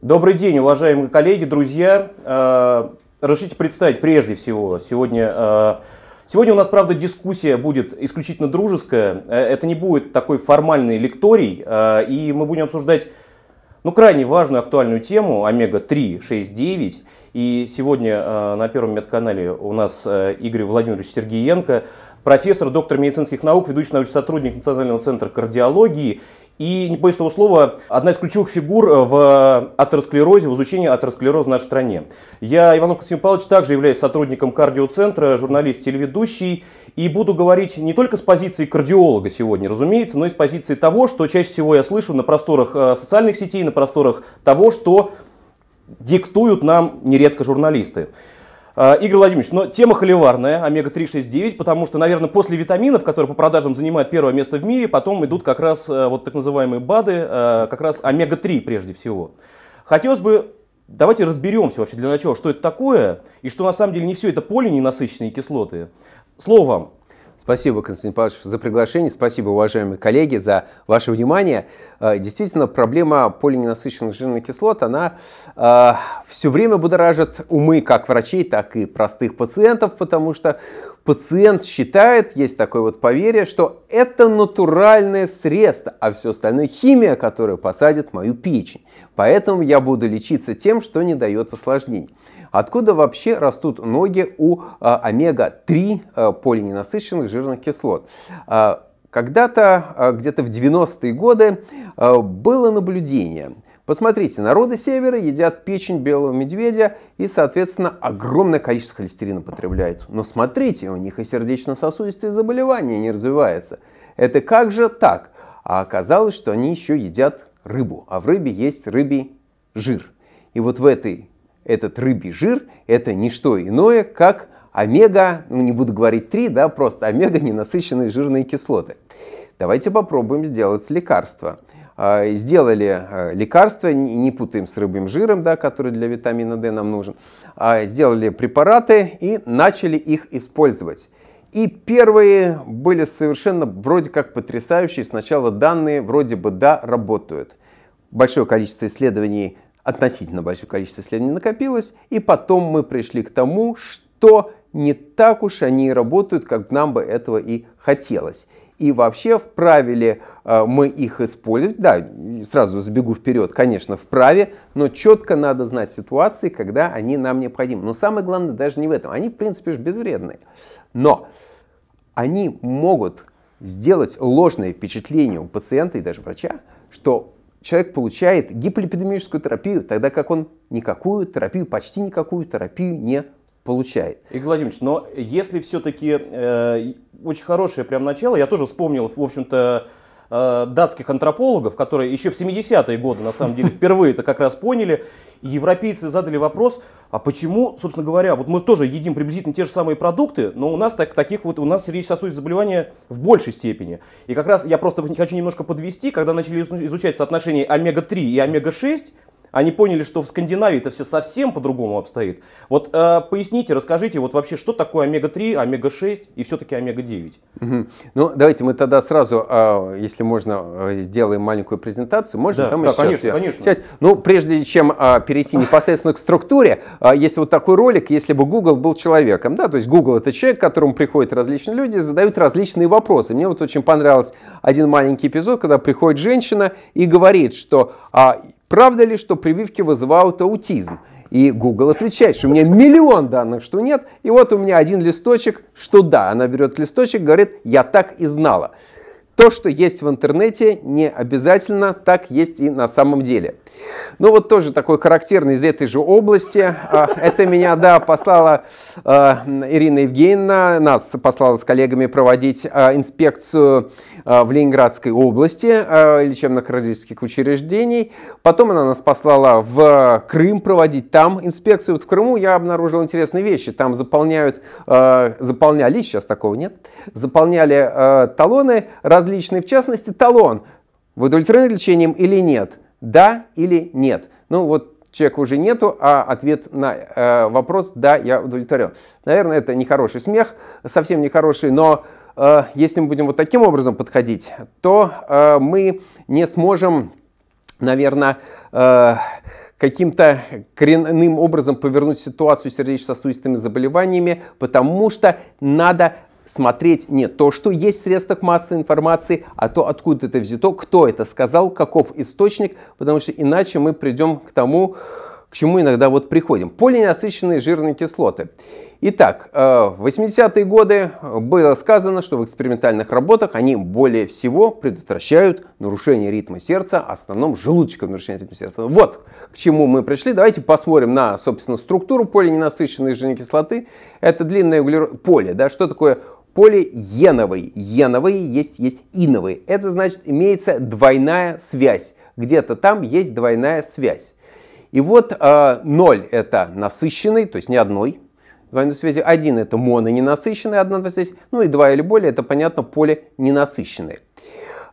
Добрый день, уважаемые коллеги, друзья. Э, разрешите представить прежде всего сегодня... Э, сегодня у нас, правда, дискуссия будет исключительно дружеская. Э, это не будет такой формальный лекторий, и мы будем обсуждать ну, крайне важную актуальную тему омега-3,6,9. И сегодня на Первом медканале у нас Игорь Владимирович Сергеенко, профессор, доктор медицинских наук, ведущий научный сотрудник Национального центра кардиологии и, не боюсь того слова, одна из ключевых фигур э, в атеросклерозе, в изучении атеросклероза в нашей стране. Я, Иванов Константин Павлович, также являюсь сотрудником кардиоцентра, журналист, телеведущий. И буду говорить не только с позиции кардиолога сегодня, разумеется, но и с позиции того, что чаще всего я слышу на просторах э, социальных сетей, на просторах того, что диктуют нам нередко журналисты. А, Игорь Владимирович, но тема холиварная, омега-369, потому что, наверное, после витаминов, которые по продажам занимают первое место в мире, потом идут как раз э, вот так называемые БАДы, э, как раз омега-3 прежде всего. Хотелось бы Давайте разберемся вообще для начала, что это такое, и что на самом деле не все это полиненасыщенные кислоты. Слово Спасибо, Константин Павлович, за приглашение. Спасибо, уважаемые коллеги, за ваше внимание. Э, действительно, проблема полиненасыщенных жирных кислот, она э, все время будоражит умы как врачей, так и простых пациентов, потому что пациент считает, есть такое вот поверье, что это натуральное средство, а все остальное химия, которая посадит мою печень. Поэтому я буду лечиться тем, что не дает осложнений. Откуда вообще растут ноги у а, омега-3 а, полиненасыщенных жирных кислот? А, когда-то, а, где-то в 90-е годы, а, было наблюдение – Посмотрите, народы севера едят печень белого медведя и, соответственно, огромное количество холестерина потребляют. Но смотрите, у них и сердечно-сосудистые заболевания не развиваются. Это как же так? А оказалось, что они еще едят рыбу, а в рыбе есть рыбий жир. И вот в этой, этот рыбий жир это не что иное, как омега, ну не буду говорить 3, да, просто омега ненасыщенные жирные кислоты. Давайте попробуем сделать лекарство. А, сделали а, лекарства, не путаем с рыбьим жиром, да, который для витамина D нам нужен, а сделали препараты и начали их использовать. И первые были совершенно вроде как потрясающие. Сначала данные вроде бы да, работают. Большое количество исследований, относительно большое количество исследований накопилось. И потом мы пришли к тому, что не так уж они и работают, как нам бы этого и хотелось и вообще вправе ли э, мы их использовать. Да, сразу забегу вперед, конечно, вправе, но четко надо знать ситуации, когда они нам необходимы. Но самое главное даже не в этом. Они, в принципе, же безвредные. Но они могут сделать ложное впечатление у пациента и даже врача, что человек получает гиполипидемическую терапию, тогда как он никакую терапию, почти никакую терапию не получает. Игорь Владимирович, но если все-таки э, очень хорошее прям начало, я тоже вспомнил, в общем-то, э, датских антропологов, которые еще в 70-е годы, на самом деле, впервые это как раз поняли, и европейцы задали вопрос, а почему, собственно говоря, вот мы тоже едим приблизительно те же самые продукты, но у нас так, таких вот, у нас сердечно-сосудистые заболевания в большей степени. И как раз я просто хочу немножко подвести, когда начали изучать соотношение омега-3 и омега-6, они поняли, что в Скандинавии это все совсем по-другому обстоит. Вот э, поясните, расскажите, вот вообще, что такое омега-3, омега-6 и все-таки омега-9? Угу. Ну, давайте мы тогда сразу, э, если можно, э, сделаем маленькую презентацию. Можно да, там да, конечно, ее... конечно. Сейчас, ну, прежде чем э, перейти непосредственно к структуре, э, есть вот такой ролик, если бы Google был человеком. Да, то есть Google это человек, к которому приходят различные люди, задают различные вопросы. Мне вот очень понравился один маленький эпизод, когда приходит женщина и говорит, что... Э, правда ли, что прививки вызывают аутизм? И Google отвечает, что у меня миллион данных, что нет. И вот у меня один листочек, что да. Она берет листочек, говорит, я так и знала. То, что есть в интернете, не обязательно так есть и на самом деле. Ну вот тоже такой характерный из этой же области. А, это меня, да, послала а, Ирина Евгеньевна, нас послала с коллегами проводить а, инспекцию Э, в Ленинградской области э, лечебно-хирургических учреждений. Потом она нас послала в Крым проводить там инспекцию. Вот в Крыму я обнаружил интересные вещи. Там заполняют, э, заполняли, сейчас такого нет, заполняли талоны различные, в частности талон. Вы удовлетворены лечением или нет? Да или нет? Ну вот чека уже нету, а ответ на э, вопрос «да, я удовлетворен». Наверное, это нехороший смех, совсем нехороший, но Э, если мы будем вот таким образом подходить, то э, мы не сможем, наверное, э, каким-то коренным образом повернуть ситуацию с сердечно-сосудистыми заболеваниями, потому что надо смотреть не то, что есть в средствах массовой информации, а то, откуда это взято, кто это сказал, каков источник, потому что иначе мы придем к тому, к чему иногда вот приходим. Полиненасыщенные жирные кислоты. Итак, э, в 80-е годы было сказано, что в экспериментальных работах они более всего предотвращают нарушение ритма сердца, а в основном желудочковое нарушение ритма сердца. Вот к чему мы пришли. Давайте посмотрим на, собственно, структуру полиненасыщенной жирной кислоты. Это длинное углерод... поле, да, что такое полиеновый. Еновый есть, есть иновый. Это значит, имеется двойная связь. Где-то там есть двойная связь. И вот э, 0 это насыщенный, то есть не одной, двойной связи 1 это мононенасыщенная одна двойная связь, ну и 2 или более это, понятно, полиненасыщенные.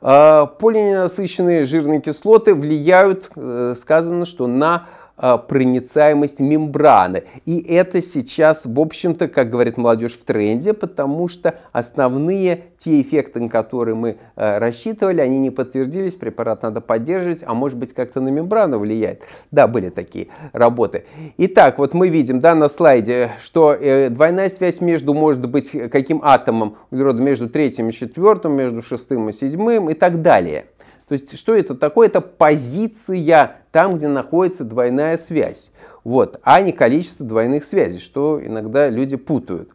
А, полиненасыщенные жирные кислоты влияют, э, сказано, что на а, проницаемость мембраны. И это сейчас, в общем-то, как говорит молодежь, в тренде, потому что основные те эффекты, на которые мы э, рассчитывали, они не подтвердились, препарат надо поддерживать, а может быть как-то на мембрану влияет. Да, были такие работы. Итак, вот мы видим да, на слайде, что э, двойная связь между, может быть, каким атомом углерода, между третьим и четвертым, между шестым и седьмым и так далее. То есть, что это такое? Это позиция там, где находится двойная связь, вот, а не количество двойных связей, что иногда люди путают.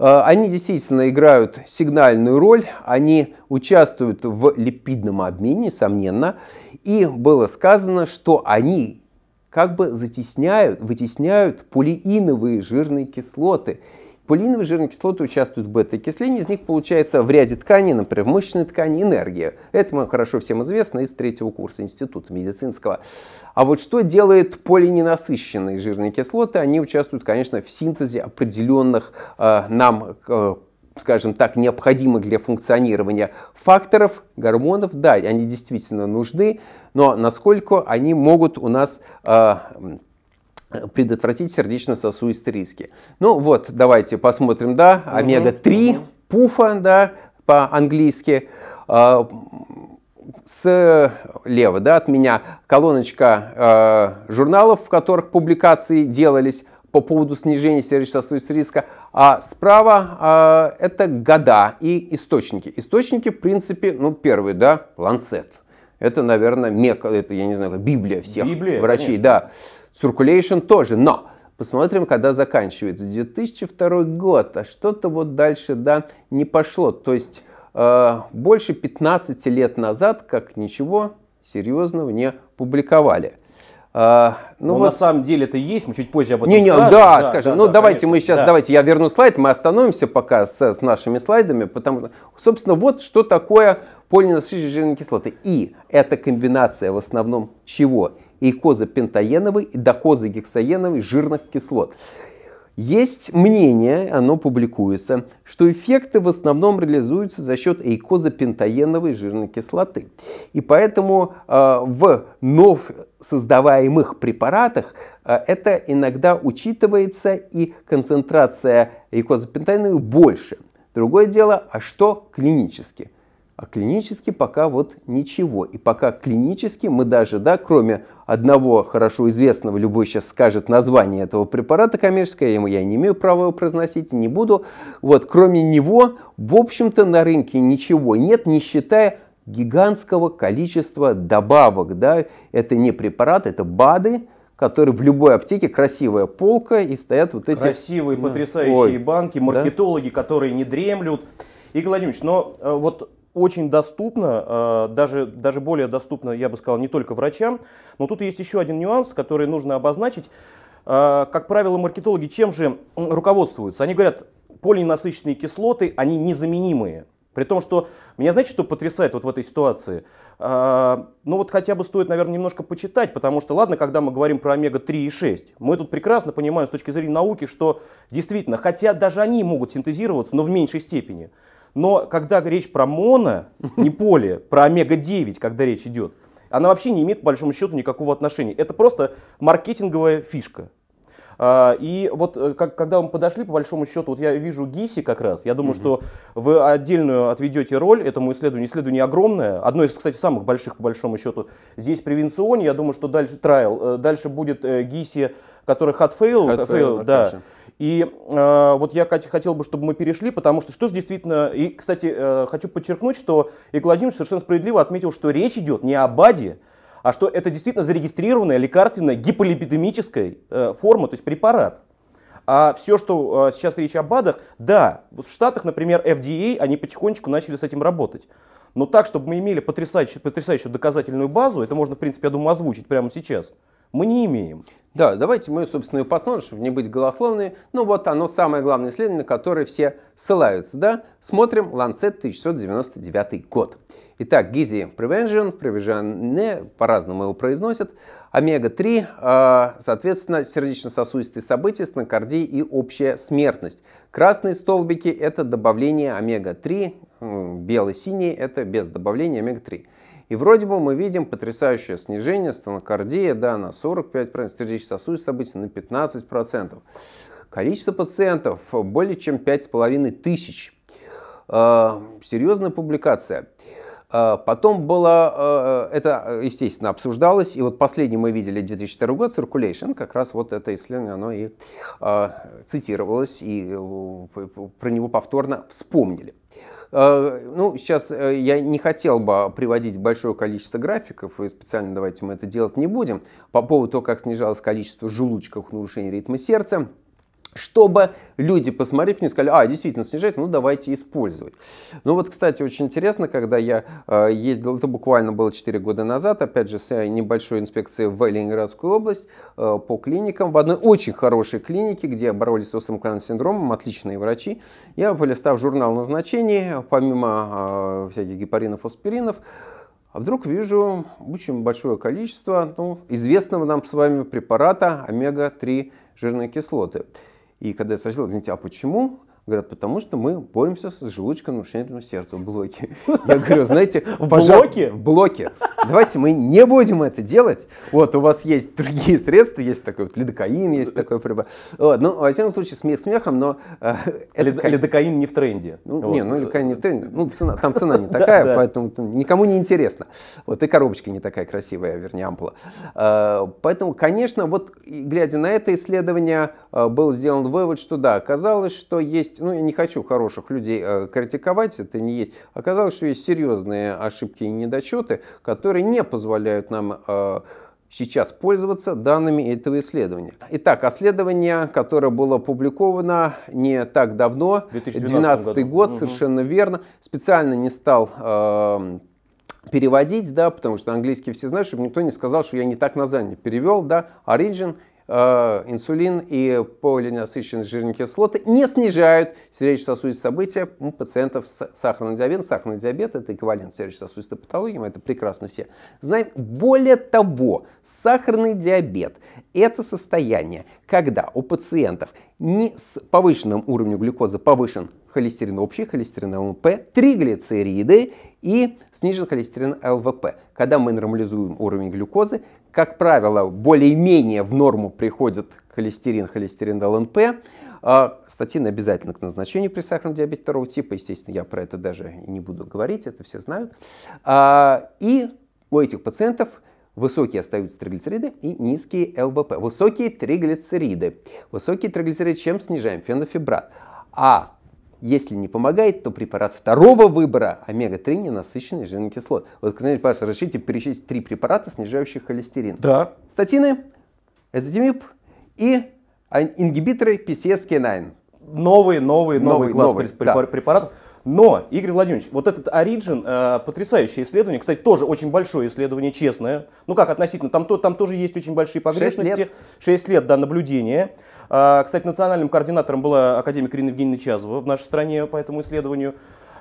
Э, они действительно играют сигнальную роль, они участвуют в липидном обмене, несомненно, и было сказано, что они как бы затесняют, вытесняют полииновые жирные кислоты – Полиновые жирные кислоты участвуют в бета-окислении, из них получается в ряде тканей, например, в мышечной ткани энергия. Это мы хорошо всем известно из третьего курса института медицинского. А вот что делает полиненасыщенные жирные кислоты? Они участвуют, конечно, в синтезе определенных э, нам э, скажем так, необходимых для функционирования факторов, гормонов, да, они действительно нужны, но насколько они могут у нас э, предотвратить сердечно-сосудистые риски. Ну вот, давайте посмотрим, да, угу. омега-3, угу. пуфа, да, по-английски. А, Слева да, от меня колоночка а, журналов, в которых публикации делались по поводу снижения сердечно-сосудистого риска, а справа а, это года и источники. Источники, в принципе, ну первый, да, Ланцет. Это, наверное, мека, это, я не знаю, Библия всех Библия, врачей, конечно. да. Circulation тоже, но посмотрим, когда заканчивается. 2002 год, а что-то вот дальше, да, не пошло. То есть э, больше 15 лет назад, как ничего серьезного не публиковали. А, ну вот. на самом деле это есть, мы чуть позже об этом не, не, скажем. Да, да скажем. Да, ну да, давайте конечно, мы сейчас, да. давайте я верну слайд, мы остановимся пока с, с нашими слайдами, потому что, собственно, вот что такое полиненасыщенные жирные кислоты. И это комбинация в основном чего? и козапентаеновой, и докозагексаеновой жирных кислот. Есть мнение, оно публикуется, что эффекты в основном реализуются за счет эйкозапентаеновой жирной кислоты. И поэтому э, в нов создаваемых препаратах э, это иногда учитывается и концентрация эйкозапентаеновой больше. Другое дело, а что клинически? А клинически пока вот ничего. И пока клинически мы даже, да, кроме одного хорошо известного, любой сейчас скажет название этого препарата коммерческое, ему я не имею права его произносить, не буду. Вот, кроме него, в общем-то, на рынке ничего нет, не считая гигантского количества добавок. Да? Это не препарат, это БАДы, которые в любой аптеке красивая полка и стоят вот эти... Красивые, потрясающие Ой. банки, маркетологи, да? которые не дремлют. Игорь Владимирович, но э, вот очень доступно, э, даже, даже более доступно, я бы сказал, не только врачам. Но тут есть еще один нюанс, который нужно обозначить. Э, как правило, маркетологи чем же руководствуются? Они говорят, полиненасыщенные кислоты, они незаменимые. При том, что меня, знаете, что потрясает вот в этой ситуации? А, ну вот хотя бы стоит, наверное, немножко почитать, потому что, ладно, когда мы говорим про омега-3 и 6, мы тут прекрасно понимаем с точки зрения науки, что действительно, хотя даже они могут синтезироваться, но в меньшей степени. Но когда речь про моно, не поле, про омега-9, когда речь идет, она вообще не имеет, по большому счету, никакого отношения. Это просто маркетинговая фишка. А, и вот э, как, когда мы подошли, по большому счету, вот я вижу Гиси как раз, я думаю, угу. что вы отдельную отведете роль этому исследованию. Исследование огромное, одно из, кстати, самых больших, по большому счету, здесь превенционе. Я думаю, что дальше трайл, э, дальше будет э, Гиси который хатфейл, хатфейл да. И э, вот я хотел бы, чтобы мы перешли, потому что что же действительно... И, кстати, э, хочу подчеркнуть, что Игорь Владимирович совершенно справедливо отметил, что речь идет не о БАДе, а что это действительно зарегистрированная лекарственная гиполипидемическая э, форма, то есть препарат. А все, что э, сейчас речь о БАДах, да, вот в Штатах, например, FDA, они потихонечку начали с этим работать. Но так, чтобы мы имели потрясающую, потрясающую доказательную базу, это можно, в принципе, я думаю, озвучить прямо сейчас – мы не имеем. Да, давайте мы, собственно, и посмотрим, чтобы не быть голословными. Ну вот оно самое главное исследование, на которое все ссылаются. Да? Смотрим Lancet 1699 год. Итак, Gizi Prevention, Prevention, по-разному его произносят, омега-3, а, соответственно, сердечно-сосудистые события, стенокардия и общая смертность. Красные столбики – это добавление омега-3, бело – это без добавления омега-3. И вроде бы мы видим потрясающее снижение стенокардии, да, на 45%, сердечно-сосудистых событий на 15%. Количество пациентов более чем 5,5 тысяч. Э, серьезная публикация. А, потом было, а, это, естественно, обсуждалось, и вот последний мы видели 2002 год, Circulation, как раз вот это исследование, оно и цитировалось, и э, про него повторно вспомнили. Э, ну, сейчас э, я не хотел бы приводить большое количество графиков, и специально давайте мы это делать не будем, по поводу того, как снижалось количество желудочков нарушений ритма сердца чтобы люди, посмотрев, не сказали, а, действительно снижается, ну давайте использовать. Ну вот, кстати, очень интересно, когда я э, ездил, это буквально было 4 года назад, опять же, с э, небольшой инспекцией в Ленинградскую область э, по клиникам, в одной очень хорошей клинике, где боролись с остромкранным синдромом, отличные врачи, я, полистав журнал назначений, помимо э, всяких гепаринов, аспиринов, а вдруг вижу очень большое количество ну, известного нам с вами препарата омега-3 жирные кислоты. И когда я спросил, извините, а почему Говорят, потому что мы боремся с желудочком, нарушением сердца в блоке. Я говорю, знаете, в блоке? В блоке. Давайте мы не будем это делать. Вот, у вас есть другие средства, есть такой вот лидокаин, есть такой прибор. Вот, ну, во всяком случае, смех смехом, но... Э, Лидокаин не в тренде. Ну, Не, ну, лидокаин не в тренде. Ну, цена, там цена не такая, поэтому никому не интересно. Вот, и коробочка не такая красивая, вернее, ампула. Э, поэтому, конечно, вот, глядя на это исследование, э, был сделан вывод, что да, оказалось, что есть есть, ну я не хочу хороших людей э, критиковать, это не есть. Оказалось, что есть серьезные ошибки и недочеты, которые не позволяют нам э, сейчас пользоваться данными этого исследования. Итак, исследование, которое было опубликовано не так давно, 2012 год, угу. совершенно верно, специально не стал эм, переводить, да, потому что английский все знают, чтобы никто не сказал, что я не так название перевел, да, Origin Э, инсулин и полиненасыщенные жирные кислоты не снижают сердечно-сосудистые события у пациентов с сахарным диабетом. Сахарный диабет – это эквивалент сердечно-сосудистой патологии, мы это прекрасно все знаем. Более того, сахарный диабет – это состояние, когда у пациентов не с повышенным уровнем глюкозы повышен холестерин общий, холестерин ЛНП, триглицериды и снижен холестерин ЛВП. Когда мы нормализуем уровень глюкозы, как правило, более-менее в норму приходят холестерин, холестерин ЛНП. А, Статины обязательно к назначению при сахарном диабете второго типа. Естественно, я про это даже не буду говорить, это все знают. А, и у этих пациентов высокие остаются триглицериды и низкие ЛВП. Высокие триглицериды. Высокие триглицериды чем снижаем? Фенофибрат. А если не помогает, то препарат второго выбора омега-3 ненасыщенный жирный кислот. Вот, Константин Павлович, разрешите перечислить три препарата, снижающих холестерин. Да. Статины, эзотимиб и ингибиторы PCSK9. Новый, новые, новый, новый класс новый, препар- да. препаратов. Но, Игорь Владимирович, вот этот Origin, э, потрясающее исследование, кстати, тоже очень большое исследование, честное. Ну как относительно, там, то, там тоже есть очень большие погрешности. 6 лет, 6 лет да, наблюдения. А, кстати, национальным координатором была академик Ирина Евгеньевна Чазова в нашей стране по этому исследованию.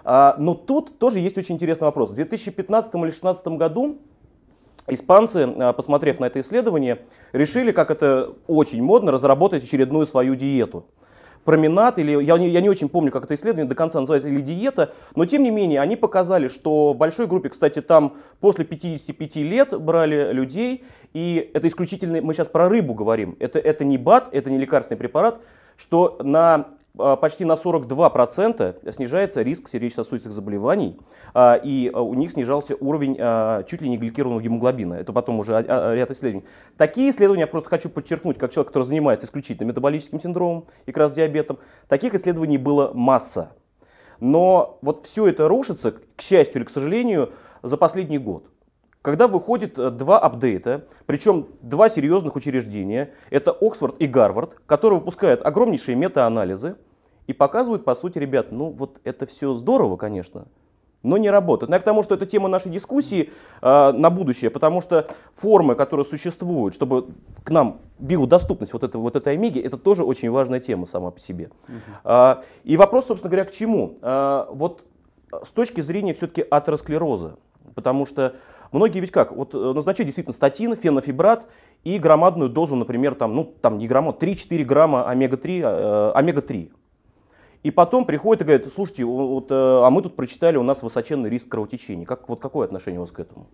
А, но тут тоже есть очень интересный вопрос. В 2015 или 2016 году Испанцы, а, посмотрев на это исследование, решили, как это очень модно, разработать очередную свою диету – променад, или я, не, я не очень помню, как это исследование до конца называется, или диета, но тем не менее они показали, что большой группе, кстати, там после 55 лет брали людей, и это исключительно, мы сейчас про рыбу говорим, это, это не БАД, это не лекарственный препарат, что на а, почти на 42% снижается риск сердечно-сосудистых заболеваний, а, и а, у них снижался уровень чуть ли не гликированного гемоглобина. Это потом уже ряд исследований. Такие исследования, я просто хочу подчеркнуть, как человек, который занимается исключительно метаболическим синдромом и как раз диабетом, таких исследований было масса. Но вот все это рушится, к счастью или к сожалению, за последний год когда выходит э, два апдейта, причем два серьезных учреждения, это Оксфорд и Гарвард, которые выпускают огромнейшие метаанализы и показывают, по сути, ребят, ну вот это все здорово, конечно, но не работает. Но ну, я к тому, что это тема нашей дискуссии э, на будущее, потому что формы, которые существуют, чтобы к нам биодоступность вот, этого, вот этой омеги, это тоже очень важная тема сама по себе. Угу. Э, и вопрос, собственно говоря, к чему? Э, вот э, с точки зрения все-таки атеросклероза, потому что Многие ведь как, вот э, назначают действительно статин, фенофибрат и громадную дозу, например, там, ну, там не грамот, 3-4 грамма омега-3, э, омега-3. И потом приходит и говорит, слушайте, вот, э, а мы тут прочитали, у нас высоченный риск кровотечения. Как, вот какое отношение у вас к этому?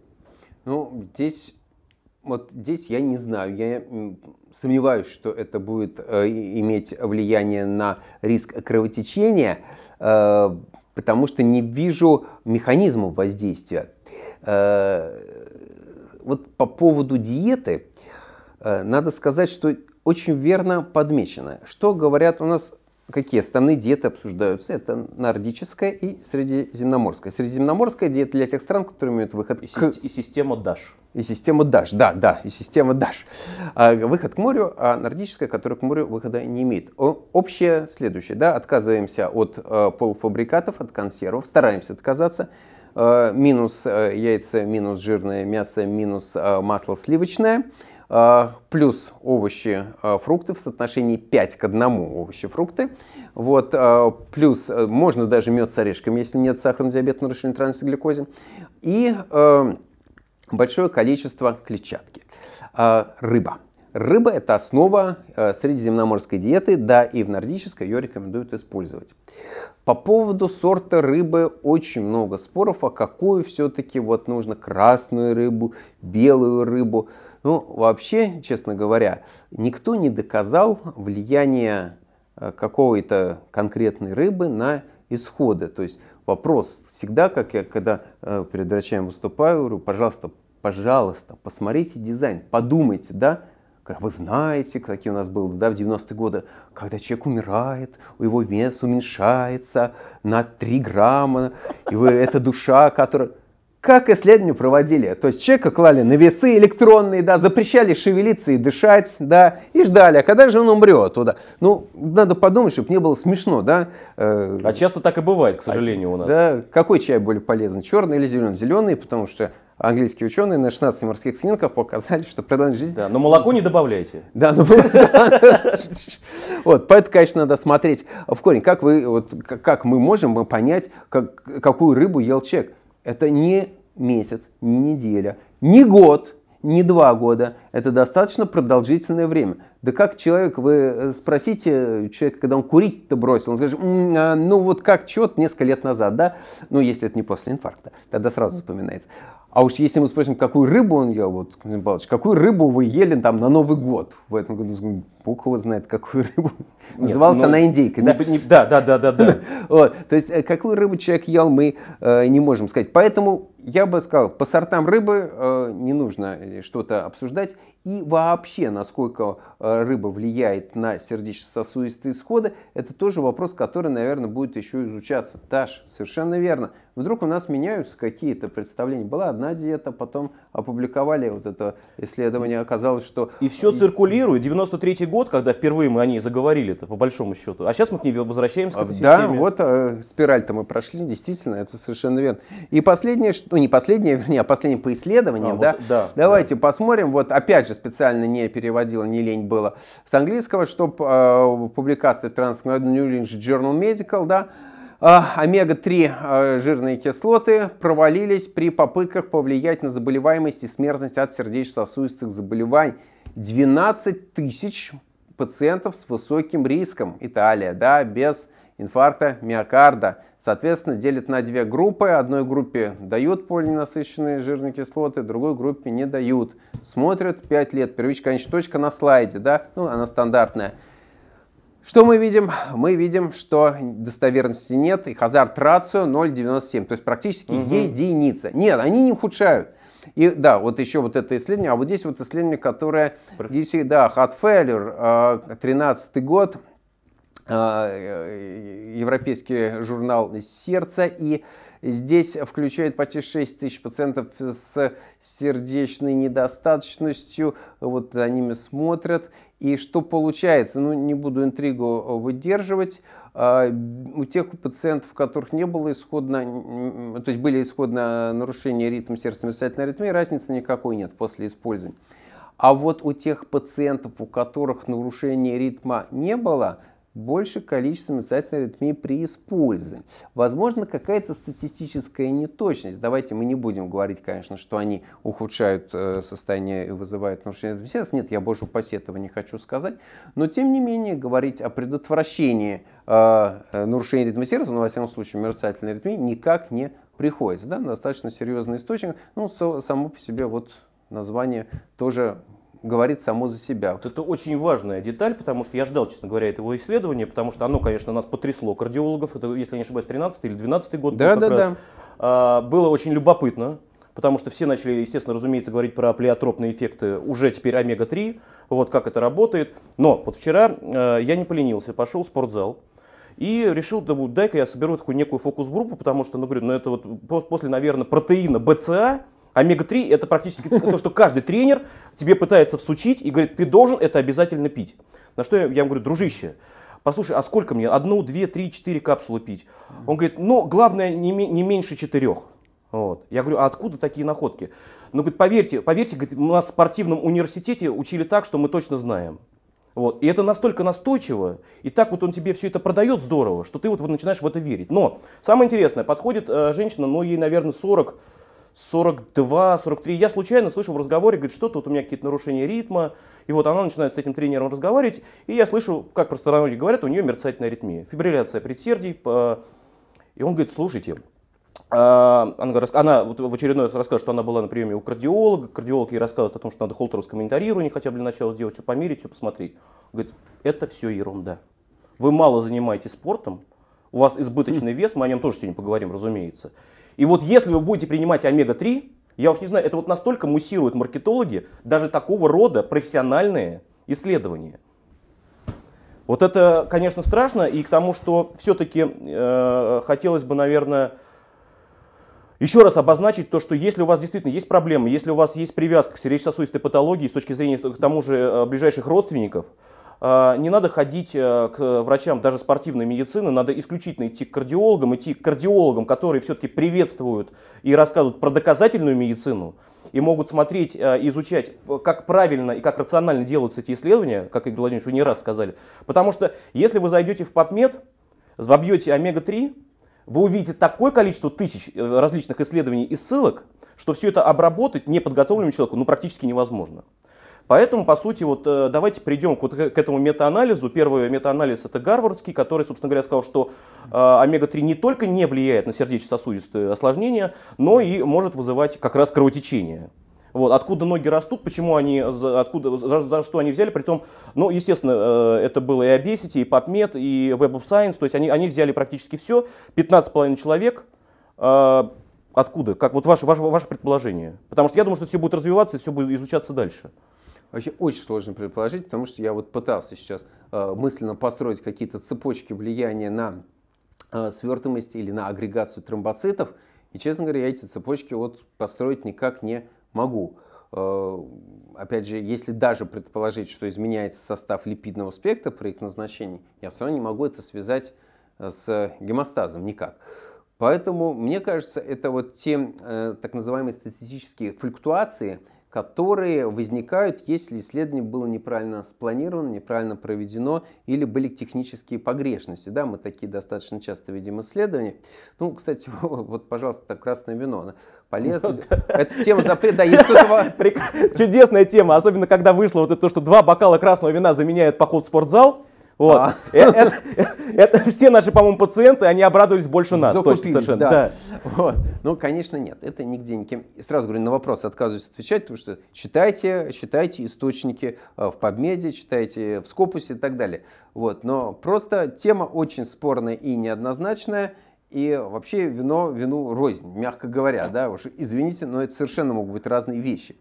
Ну, здесь вот здесь я не знаю, я сомневаюсь, что это будет э, иметь влияние на риск кровотечения, э, потому что не вижу механизмов воздействия. Э, вот по поводу диеты э, надо сказать, что очень верно подмечено. Что говорят у нас, какие основные диеты обсуждаются? Это нордическая и средиземноморская. Средиземноморская диета для тех стран, которые имеют выход к... И система Даш. И система Даш. да, да, и система Даш. А, выход к морю, а нордическая, которая к морю выхода не имеет. Общее следующее, да, отказываемся от э, полуфабрикатов, от консервов, стараемся отказаться – Э, минус э, яйца, минус жирное мясо, минус э, масло сливочное, плюс овощи, фрукты в соотношении 5 к 1, овощи, фрукты. Вот, плюс можно даже мед с орешками, если нет сахарного диабета, нарушения транса И большое количество клетчатки. Рыба. Рыба – это основа э, средиземноморской диеты, да и в нордической ее рекомендуют использовать. По поводу сорта рыбы очень много споров, а какую все-таки вот нужно красную рыбу, белую рыбу. Ну, вообще, честно говоря, никто не доказал влияние э, какой-то конкретной рыбы на исходы. То есть вопрос всегда, как я когда э, перед врачами выступаю, говорю, пожалуйста, пожалуйста, посмотрите дизайн, подумайте, да, вы знаете, какие у нас были да, в 90-е годы, когда человек умирает, у его вес уменьшается на 3 грамма, и вы, эта душа, которая как исследования проводили. То есть человека клали на весы электронные, да, запрещали шевелиться и дышать, да, и ждали, а когда же он умрет? Туда? Ну, надо подумать, чтобы не было смешно, да. Э, а часто так и бывает, к а, сожалению, у нас. Да, какой чай более полезен, черный или зеленый? Зеленый, потому что английские ученые на 16 морских свинках показали, что продолжительность жизни... Да, но молоко не добавляйте. Да, ну... Вот, поэтому, конечно, надо смотреть в корень, как вы, вот, как мы можем понять, как, какую рыбу ел человек. Это не месяц, ни неделя, ни год, ни два года. Это достаточно продолжительное время. Да как человек, вы э, спросите человека, когда он курить-то бросил, он скажет, а, ну вот как, чего несколько лет назад, да? Ну, если это не после инфаркта, тогда сразу запоминается. А уж если мы спросим, какую рыбу он ел, вот, Константин Павлович, какую рыбу вы ели там на Новый год в этом году? Бог его знает, какую рыбу. Нет, Называлась но... Ну, она индейкой, да? не, да, да, да, да. да. вот, то есть, э, какую рыбу человек ел, мы э, не можем сказать. Поэтому я бы сказал, по сортам рыбы э, не нужно э, что-то обсуждать. И вообще, насколько э, рыба влияет на сердечно-сосудистые исходы, это тоже вопрос, который, наверное, будет еще изучаться. Таш, совершенно верно вдруг у нас меняются какие-то представления. Была одна диета, потом опубликовали вот это исследование, оказалось, что... И все циркулирует. 93-й год, когда впервые мы о ней заговорили это по большому счету. А сейчас мы к ней возвращаемся, к этой Да, системе. вот э, спираль-то мы прошли, действительно, это совершенно верно. И последнее, что... ну не последнее, вернее, а последнее по исследованиям, а, да? Вот, да? Давайте да. посмотрим. Вот опять же специально не переводила, не лень было с английского, чтобы э, публикация в Trans New England Journal Medical, да, а, Омега-3 а, жирные кислоты провалились при попытках повлиять на заболеваемость и смертность от сердечно-сосудистых заболеваний. 12 тысяч пациентов с высоким риском. Италия, да, без инфаркта миокарда. Соответственно, делят на две группы. Одной группе дают полиненасыщенные жирные кислоты, другой группе не дают. Смотрят 5 лет. Первичка конечная точка на слайде, да, ну, она стандартная. Что мы видим? Мы видим, что достоверности нет, и хазард рацию 0,97, то есть практически угу. единица. Нет, они не ухудшают. И да, вот еще вот это исследование, а вот здесь вот исследование, которое, если, да, Hotfeller, 13 а, год, а, э, европейский журнал «Сердце», и здесь включает почти 6 тысяч пациентов с сердечной недостаточностью, вот они смотрят, и что получается, ну не буду интригу э, выдерживать, а, у тех пациентов, у которых не было исходно, то есть были исходно э, нарушения ритма сердечно-висательной аритмии, разницы никакой нет после использования. А вот у тех пациентов, у которых нарушения ритма не было, больше количество эмоциональной аритмии при использовании. Возможно, какая-то статистическая неточность. Давайте мы не будем говорить, конечно, что они ухудшают э, состояние и вызывают нарушение ритма сердца. Нет, я больше упаси этого не хочу сказать. Но, тем не менее, говорить о предотвращении э, э нарушения ритма сердца, ну, во всяком случае, мерцательной аритмии, никак не приходится. Да? Достаточно серьезный источник. Ну, само по себе вот название тоже говорит само за себя. Вот это очень важная деталь, потому что я ждал, честно говоря, этого исследования, потому что оно, конечно, нас потрясло, кардиологов. Это, если я не ошибаюсь, 13 или 12 год. Да, да, раз. да. А, было очень любопытно, потому что все начали, естественно, разумеется, говорить про плеотропные эффекты уже теперь омега-3, вот как это работает. Но вот вчера э, я не поленился, пошел в спортзал, и решил, да, дай-ка я соберу такую некую фокус-группу, потому что, ну, говорю, ну, это вот после, наверное, протеина БЦА, Омега-3 это практически то, что каждый тренер тебе пытается всучить и говорит, ты должен это обязательно пить. На что я, я ему говорю, дружище, послушай, а сколько мне? Одну, две, три, четыре капсулы пить? Он говорит, ну, главное, не, не меньше четырех. Вот. Я говорю, а откуда такие находки? Ну, говорит, поверьте, поверьте, говорит, у нас в спортивном университете учили так, что мы точно знаем. Вот. И это настолько настойчиво, и так вот он тебе все это продает здорово, что ты вот начинаешь в это верить. Но самое интересное, подходит э, женщина, ну ей, наверное, 40, 42-43. Я случайно слышу в разговоре, говорит, что тут у меня какие-то нарушения ритма. И вот она начинает с этим тренером разговаривать, и я слышу, как простонародье говорят, у нее мерцательная ритмия, фибрилляция предсердий. И он говорит, слушайте, а, она, она вот в очередной раз расскажет, что она была на приеме у кардиолога, кардиолог ей рассказывает о том, что надо холтеровское мониторирование хотя бы для начала сделать, что померить, что посмотреть. Он говорит, это все ерунда. Вы мало занимаетесь спортом, у вас избыточный вес, мы о нем тоже сегодня поговорим, разумеется. И вот если вы будете принимать омега-3, я уж не знаю, это вот настолько муссируют маркетологи даже такого рода профессиональные исследования. Вот это, конечно, страшно, и к тому, что все-таки э, хотелось бы, наверное, еще раз обозначить то, что если у вас действительно есть проблемы, если у вас есть привязка к сердечно-сосудистой патологии с точки зрения э, к тому же э, ближайших родственников, Э, не надо ходить э, к врачам даже спортивной медицины, надо исключительно идти к кардиологам, идти к кардиологам, которые все-таки приветствуют и рассказывают про доказательную медицину и могут смотреть, э, изучать, как правильно и как рационально делаются эти исследования, как Игорь Владимирович не раз сказали. Потому что если вы зайдете в PubMed, вобьете омега-3, вы увидите такое количество тысяч различных исследований и ссылок, что все это обработать неподготовленному человеку ну, практически невозможно. Поэтому, по сути, вот э, давайте придем к, вот, к этому метаанализу. Первый метаанализ это Гарвардский, который, собственно говоря, сказал, что э, омега-3 не только не влияет на сердечно-сосудистые осложнения, но и может вызывать как раз кровотечение. Вот, откуда ноги растут, почему они, за, откуда, за, за что они взяли, При притом, ну, естественно, э, это было и Obesity, и PubMed, и Web of Science, то есть они, они взяли практически все, 15,5 человек, э, откуда, как, вот ваше, ваше, ваше предположение, потому что я думаю, что все будет развиваться, все будет изучаться дальше вообще очень сложно предположить, потому что я вот пытался сейчас э, мысленно построить какие-то цепочки влияния на э, свертываемость или на агрегацию тромбоцитов, и, честно говоря, я эти цепочки вот построить никак не могу. Э, опять же, если даже предположить, что изменяется состав липидного спектра при их назначении, я все равно не могу это связать с гемостазом никак. Поэтому, мне кажется, это вот те э, так называемые статистические флюктуации – которые возникают, если исследование было неправильно спланировано, неправильно проведено или были технические погрешности. Да, мы такие достаточно часто видим исследования. Ну, кстати, вот, пожалуйста, красное вино, полезно. Ну это тема запрета, да, есть Чудесная тема, особенно когда вышло вот это то, что два бокала красного вина заменяет поход в спортзал. Вот. Это, а. это, э, э, это все наши, по-моему, пациенты, они обрадовались больше нас. Точно, совершенно. Да. Да. Вот. Ну, конечно, нет. Это нигде никем. И сразу говорю, на вопрос отказываюсь отвечать, потому что читайте, читайте источники э, в PubMed, читайте в Scopus и так далее. Вот. Но просто тема очень спорная и неоднозначная. И вообще вино, вину рознь, мягко говоря, да, уж извините, но это совершенно могут быть разные вещи.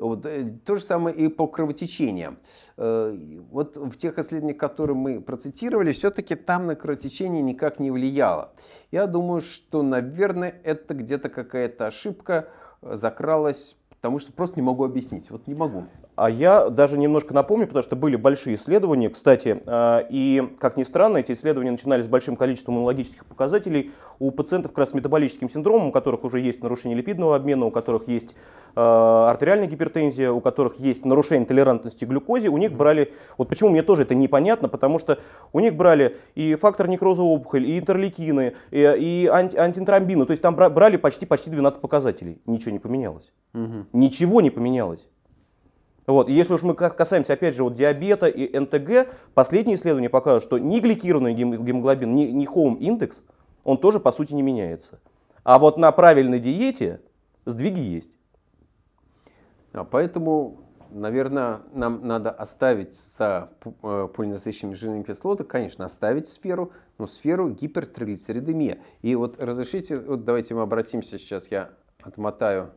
Вот, э, то же самое и по кровотечениям. Э, вот в тех исследованиях, которые мы процитировали, все-таки там на кровотечение никак не влияло. Я думаю, что, наверное, это где-то какая-то ошибка э, закралась потому что просто не могу объяснить. Вот не могу. А я даже немножко напомню, потому что были большие исследования, кстати, а, и, как ни странно, эти исследования начинались с большим количеством иммунологических показателей у пациентов как раз с метаболическим синдромом, у которых уже есть нарушение липидного обмена, у которых есть а, артериальная гипертензия, у которых есть нарушение толерантности к глюкозе, у них брали, вот почему мне тоже это непонятно, потому что у них брали и фактор некроза опухоли, и интерлейкины, и, и анти, антитромбины, то есть там брали почти, почти 12 показателей, ничего не поменялось. Угу. Ничего не поменялось. Вот. И если уж мы касаемся, опять же, вот диабета и НТГ, последние исследования показывают, что ни гликированный гемоглобин, ни, ни хоум индекс, он тоже, по сути, не меняется. А вот на правильной диете сдвиги есть. А поэтому, наверное, нам надо оставить с полинасыщенными э, жирными кислотами, конечно, оставить сферу, но сферу гипертригlyцеридемия. И вот разрешите, вот давайте мы обратимся сейчас, я отмотаю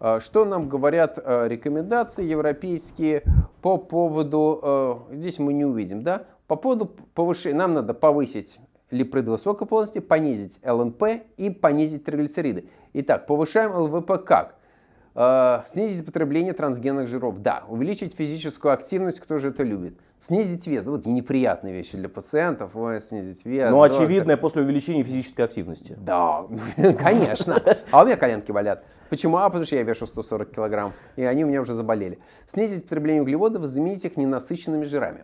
а, что нам говорят а, рекомендации европейские по поводу, а, здесь мы не увидим, да, по поводу повышения, нам надо повысить липриды высокой плотности, понизить ЛНП и понизить триглицериды. Итак, повышаем ЛВП как? Снизить потребление трансгенных жиров, да. Увеличить физическую активность, кто же это любит. Снизить вес, ну, вот неприятные вещи для пациентов, ой, снизить вес. Ну, очевидное так... после увеличения физической активности. Да, конечно. А у меня коленки болят. Почему? А потому что я вешу 140 килограмм, и они у меня уже заболели. Снизить потребление углеводов, заменить их ненасыщенными жирами.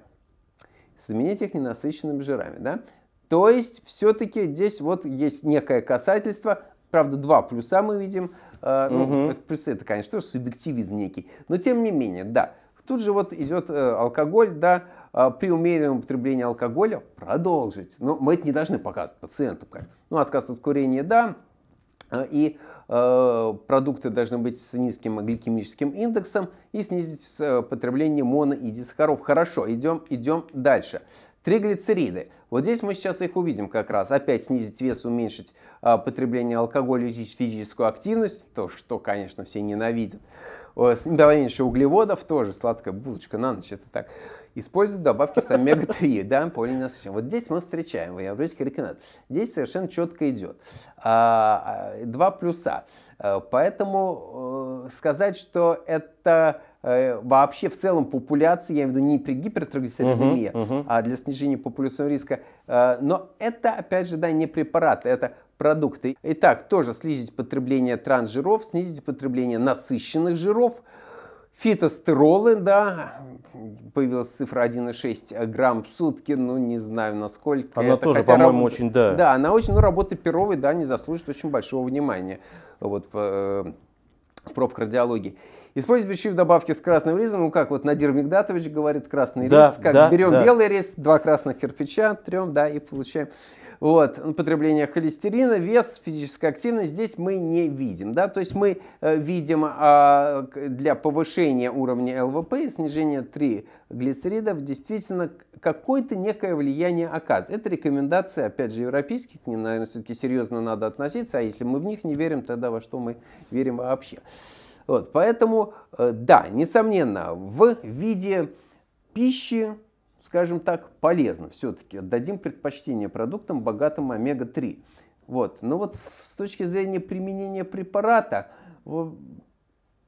Заменить их ненасыщенными жирами, да? То есть, все-таки здесь вот есть некое касательство. Правда, два плюса мы видим. Э, ну, угу. плюсы, это, конечно, тоже субъективизм некий. Но, тем не менее, да Тут же вот идет э, алкоголь, да, а, при умеренном употреблении алкоголя продолжить. Но ну, мы это не должны показывать пациенту. Ну, отказ от курения, да, а, и э, продукты должны быть с низким гликемическим индексом и снизить э, потребление моно и дисахаров. Хорошо, идем, идем дальше. Триглицериды. Вот здесь мы сейчас их увидим как раз. Опять снизить вес, уменьшить а, потребление алкоголя, увеличить физическую активность, то, что, конечно, все ненавидят. Э, давай меньше углеводов, тоже сладкая булочка на ночь, это так. Используют добавки с омега-3, да, полиненасыщенные. Вот здесь мы встречаем, вы обратите рекомендат. Здесь совершенно четко идет. А, а два плюса. Э, поэтому э, сказать, что это Э, вообще в целом популяции, я имею в виду не при гипертригlycerидемии, uh-huh, uh-huh. а для снижения популяционного риска. Э, но это, опять же, да, не препараты, это продукты. Итак, тоже снизить потребление трансжиров, снизить потребление насыщенных жиров, Фитостеролы, да, появилась цифра 1,6 грамм в сутки, ну не знаю насколько. Она это, тоже, по-моему, раб... очень, да. Да, она очень, ну работа Перовой, да, не заслужит очень большого внимания. Вот, э, проб кардиологии. Использовать пищи в добавке с красным рисом, ну как вот Надир Мигдатович говорит, красный да, рис, как да, берем да. белый рис, два красных кирпича, трем, да, и получаем вот, употребление холестерина, вес, физическая активность, здесь мы не видим, да, то есть мы э, видим а, для повышения уровня ЛВП и снижения 3 глицеридов действительно какое-то некое влияние оказывает. Это рекомендации, опять же, европейских, к ним, наверное, все-таки серьезно надо относиться, а если мы в них не верим, тогда во что мы верим вообще. Вот, поэтому, э, да, несомненно, в виде пищи скажем так, полезно все-таки. Отдадим предпочтение продуктам, богатым омега-3. Вот. Но вот с точки зрения применения препарата,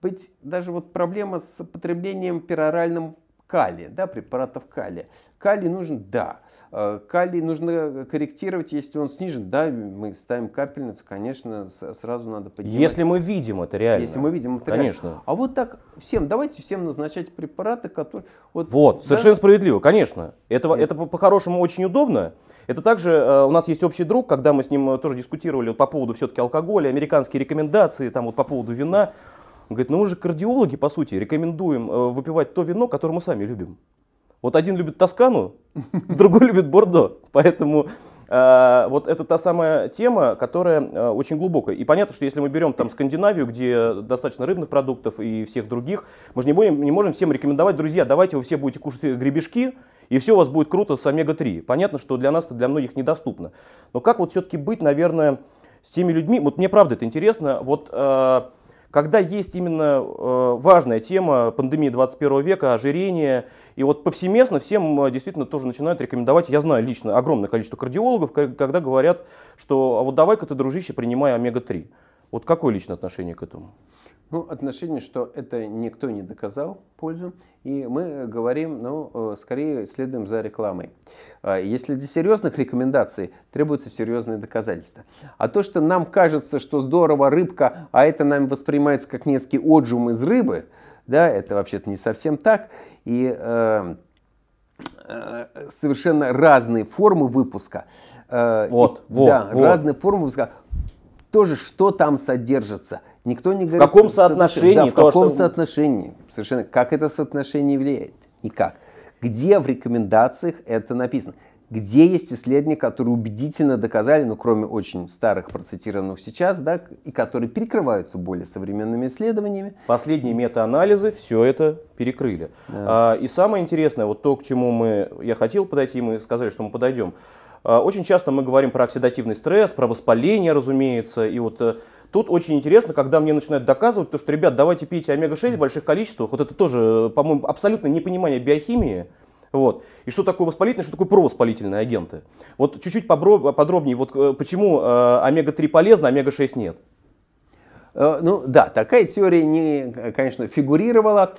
быть даже вот проблема с потреблением пероральным калия, да, препаратов калия. Калий нужен, да. Э, калий нужно э, корректировать, если он снижен, да, мы ставим капельницу, конечно, сразу надо поднимать. Если мы видим это реально. Если мы видим это конечно. реально. А вот так всем, давайте всем назначать препараты, которые... Вот, вот да? совершенно справедливо, конечно. Это, это по-хорошему очень удобно. Это также э, у нас есть общий друг, когда мы с ним тоже дискутировали по поводу все-таки алкоголя, американские рекомендации, там вот по поводу вина. Он говорит, ну мы же кардиологи, по сути, рекомендуем э, выпивать то вино, которое мы сами любим. Вот один любит Тоскану, другой любит Бордо. Поэтому э, вот это та самая тема, которая э, очень глубокая. И понятно, что если мы берем там Скандинавию, где достаточно рыбных продуктов и всех других, мы же не, будем, не можем всем рекомендовать, друзья, давайте вы все будете кушать гребешки, и все у вас будет круто с омега-3. Понятно, что для нас это для многих недоступно. Но как вот все-таки быть, наверное, с теми людьми, вот мне правда это интересно, вот когда есть именно э, важная тема пандемии 21 века, ожирение, и вот повсеместно всем э, действительно тоже начинают рекомендовать, я знаю лично огромное количество кардиологов, когда говорят, что а вот давай-ка ты, дружище, принимай омега-3. Вот какое личное отношение к этому? Ну, отношение, что это никто не доказал пользу, и мы э, говорим, ну, э, скорее следуем за рекламой. А, если для серьезных рекомендаций требуются серьезные доказательства. А то, что нам кажется, что здорово рыбка, а это нам воспринимается как некий отжим из рыбы, да, это вообще-то не совсем так, и э, э, совершенно разные формы выпуска. Э, вот, вот, да, вот. разные формы выпуска. Тоже, что там содержится – Никто не говорит... В каком соотношении? Да, в каком что... соотношении. Совершенно. Как это соотношение влияет? Никак. Где в рекомендациях это написано? Где есть исследования, которые убедительно доказали, ну кроме очень старых, процитированных сейчас, да, и которые перекрываются более современными исследованиями? Последние метаанализы все это перекрыли. Да. А, и самое интересное, вот то, к чему мы, я хотел подойти, мы сказали, что мы подойдем. А, очень часто мы говорим про оксидативный стресс, про воспаление, разумеется, и вот э, Тут очень интересно, когда мне начинают доказывать, то, что, ребят, давайте пейте омега-6 в больших количествах. Вот это тоже, э, по-моему, абсолютно непонимание биохимии. Вот. И что такое воспалительные, что такое провоспалительные агенты. Вот чуть-чуть подробнее, вот э, почему э, омега-3 полезно, а омега-6 нет. Ну да, такая теория, не, конечно, фигурировала,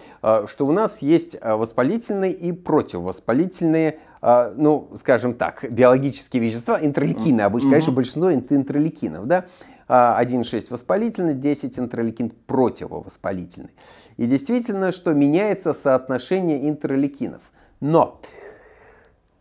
что у нас есть воспалительные и противовоспалительные, ну, скажем так, биологические вещества, интерлейкины, обычно, mm-hmm. конечно, большинство интерлейкинов, да, 1,6 воспалительный, 10 интерлейкин противовоспалительный. И действительно, что меняется соотношение интерлейкинов. Но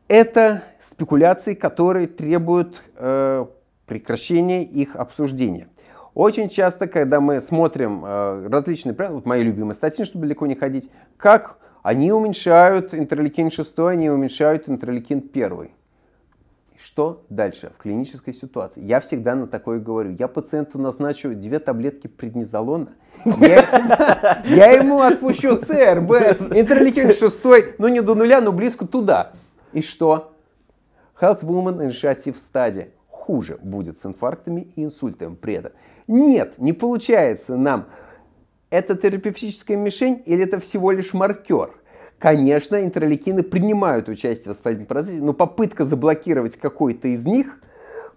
это спекуляции, которые требуют э, прекращения их обсуждения. Очень часто, когда мы смотрим э, различные, вот мои любимые статьи, чтобы далеко не ходить, как они уменьшают интерлейкин 6, они уменьшают интерлейкин 1. Что дальше в клинической ситуации? Я всегда на такое говорю. Я пациенту назначу две таблетки преднизолона, я, ему отпущу ЦРБ, интерлейкин 6, ну не до нуля, но близко туда. И что? Health Woman Initiative Study. Хуже будет с инфарктами и инсультом преда. Нет, не получается нам. Это терапевтическая мишень или это всего лишь маркер? Конечно, интерлейкины принимают участие в воспалительном процессе, но попытка заблокировать какой-то из них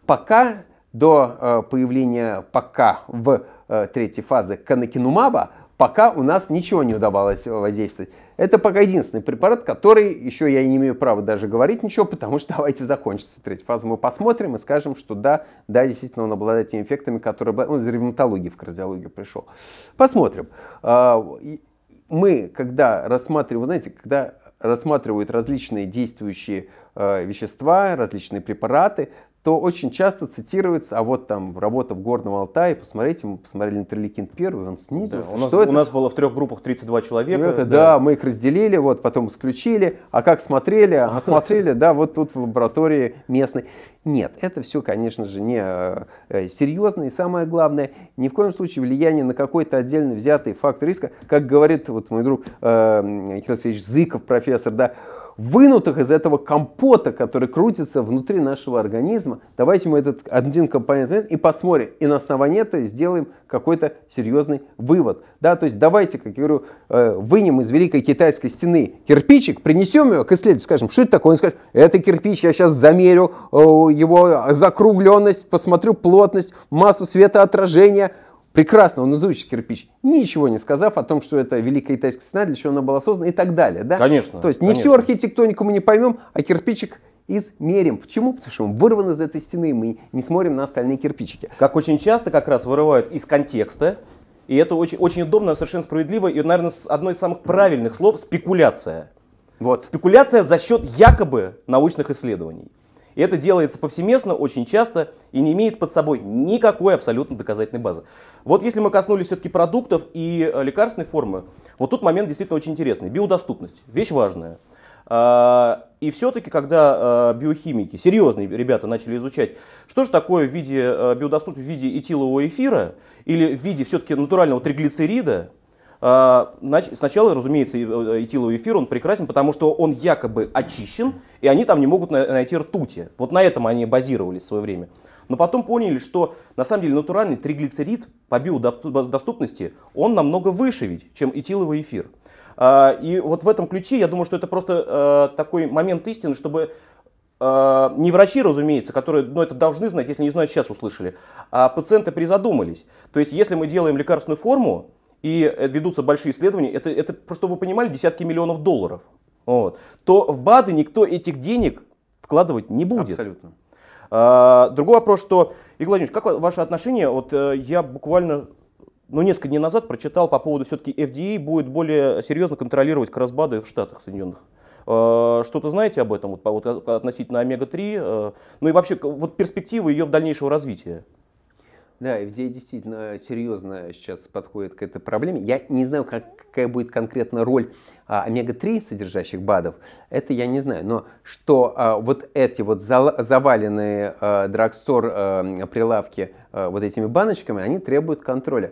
пока до э, появления пока в э, третьей фазе канакинумаба, пока у нас ничего не удавалось воздействовать. Это пока единственный препарат, который, еще я не имею права даже говорить ничего, потому что давайте закончится третья фаза. Мы посмотрим и скажем, что да, да, действительно он обладает теми эффектами, которые... Он ну, из ревматологии в кардиологию пришел. Посмотрим. А, мы, когда рассматриваем, знаете, когда рассматривают различные действующие э, вещества, различные препараты, то очень часто цитируется, а вот там работа в Горном Алтае, посмотрите, мы посмотрели на Триликин первый, он снизился. Да, у, нас, что у это? нас было в трех группах 32 человека. Ну, это, да. да, мы их разделили, вот потом исключили, а как смотрели, а смотрели, да, вот тут в лаборатории местной. Нет, это все, конечно же, не э, серьезно, и самое главное, ни в коем случае влияние на какой-то отдельно взятый факт риска, как говорит вот мой друг э, Зыков, профессор, да, вынутых из этого компота, который крутится внутри нашего организма. Давайте мы этот один компонент и посмотрим, и на основании этого сделаем какой-то серьезный вывод. Да, то есть давайте, как я говорю, э, вынем из великой китайской стены кирпичик, принесем его к исследователю, скажем, что это такое? Он скажет, это кирпич, я сейчас замерю э, его закругленность, посмотрю плотность, массу светоотражения, Прекрасно, он изучит кирпич, ничего не сказав о том, что это великая китайская стена, для чего она была создана и так далее. Да? Конечно. То есть конечно. не всю архитектонику мы не поймем, а кирпичик измерим. Почему? Потому что он вырван из этой стены, и мы не смотрим на остальные кирпичики. Как очень часто как раз вырывают из контекста, и это очень, очень удобно, совершенно справедливо, и, наверное, одно из самых правильных слов – спекуляция. Вот. Спекуляция за счет якобы научных исследований это делается повсеместно, очень часто и не имеет под собой никакой абсолютно доказательной базы. Вот если мы коснулись все-таки продуктов и э, лекарственной формы, вот тут момент действительно очень интересный. Биодоступность, вещь важная. А, и все-таки, когда э, биохимики, серьезные ребята начали изучать, что же такое в виде э, биодоступности, в виде этилового эфира или в виде все-таки натурального триглицерида, а, Сначала, разумеется, этиловый эфир, он прекрасен, потому что он якобы очищен и они там не могут найти ртути. Вот на этом они базировались в свое время. Но потом поняли, что на самом деле натуральный триглицерид по биодоступности, он намного выше ведь, чем этиловый эфир. А, и вот в этом ключе, я думаю, что это просто э, такой момент истины, чтобы э, не врачи, разумеется, которые ну, это должны знать, если не знают, сейчас услышали, а пациенты призадумались. То есть, если мы делаем лекарственную форму, и ведутся большие исследования, это, это просто, вы понимали, десятки миллионов долларов вот, то в БАДы никто этих денег вкладывать не будет. Абсолютно. А, другой вопрос, что, Игорь Владимирович, как ваше отношение, вот э, я буквально ну, несколько дней назад прочитал по поводу все-таки FDA будет более серьезно контролировать красбады в Штатах Соединенных. А, что-то знаете об этом вот, вот, э, относительно омега-3? Э, ну и вообще вот перспективы ее в дальнейшего развития? Да, FDA действительно серьезно сейчас подходит к этой проблеме. Я не знаю, как, какая будет конкретно роль а, омега-3 содержащих БАДов, это я не знаю. Но что а, вот эти вот зал, заваленные а, драгстор а, прилавки а, вот этими баночками, они требуют контроля.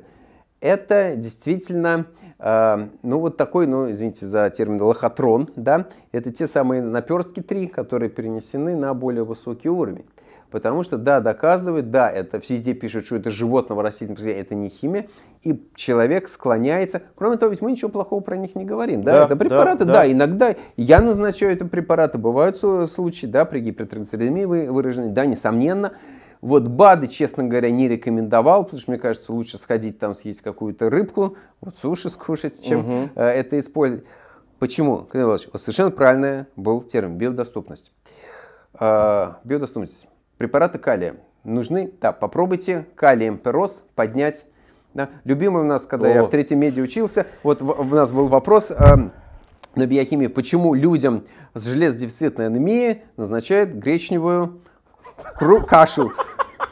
Это действительно, э, ну вот такой, ну извините за термин, лохотрон, да, это те самые наперстки три, которые перенесены на более высокий уровень. Потому что, да, доказывают, да, это везде пишут, что это животного растительного происхождения, это не химия, и человек склоняется. Кроме того, ведь мы ничего плохого про них не говорим, да, да это препараты, да, да. да, иногда я назначаю это препараты, бывают случаи, да, при гипертроглицеридемии выражены, да, несомненно, вот БАДы, честно говоря, не рекомендовал, потому что, мне кажется, лучше сходить там съесть какую-то рыбку, вот суши скушать, чем угу. это использовать. Почему? Кирилл Иванович, совершенно правильный был термин – биодоступность. А, биодоступность Препараты калия нужны. Да, попробуйте калием перос поднять. Да. Любимый у нас, когда О. я в третьем меди учился, вот в, у нас был вопрос э, на биохимии, почему людям с железодефицитной анемией назначают гречневую кашу.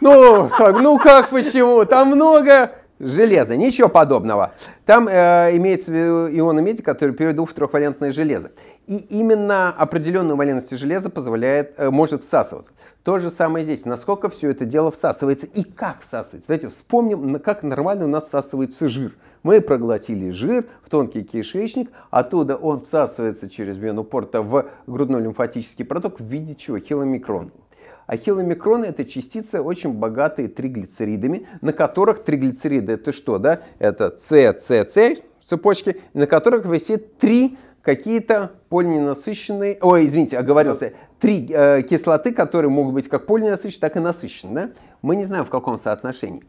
Ну, ну как почему? Там много Железо, ничего подобного. Там э, имеется в виду ионы меди, которые перейдут в трехвалентное железо. И именно определенную валентность железа позволяет, э, может всасываться. То же самое здесь. Насколько все это дело всасывается и как всасывается. Давайте вспомним, как нормально у нас всасывается жир. Мы проглотили жир в тонкий кишечник, оттуда он всасывается через вену порта в грудной лимфатический проток в виде чего? Хиломикрон. А хиломикроны это частицы, очень богатые триглицеридами, на которых триглицериды это что, да? Это С, С, С цепочки, на которых висит три какие-то полиненасыщенные, ой, извините, оговорился, три э, кислоты, которые могут быть как полиненасыщенные, так и насыщенные. Да? Мы не знаем, в каком соотношении.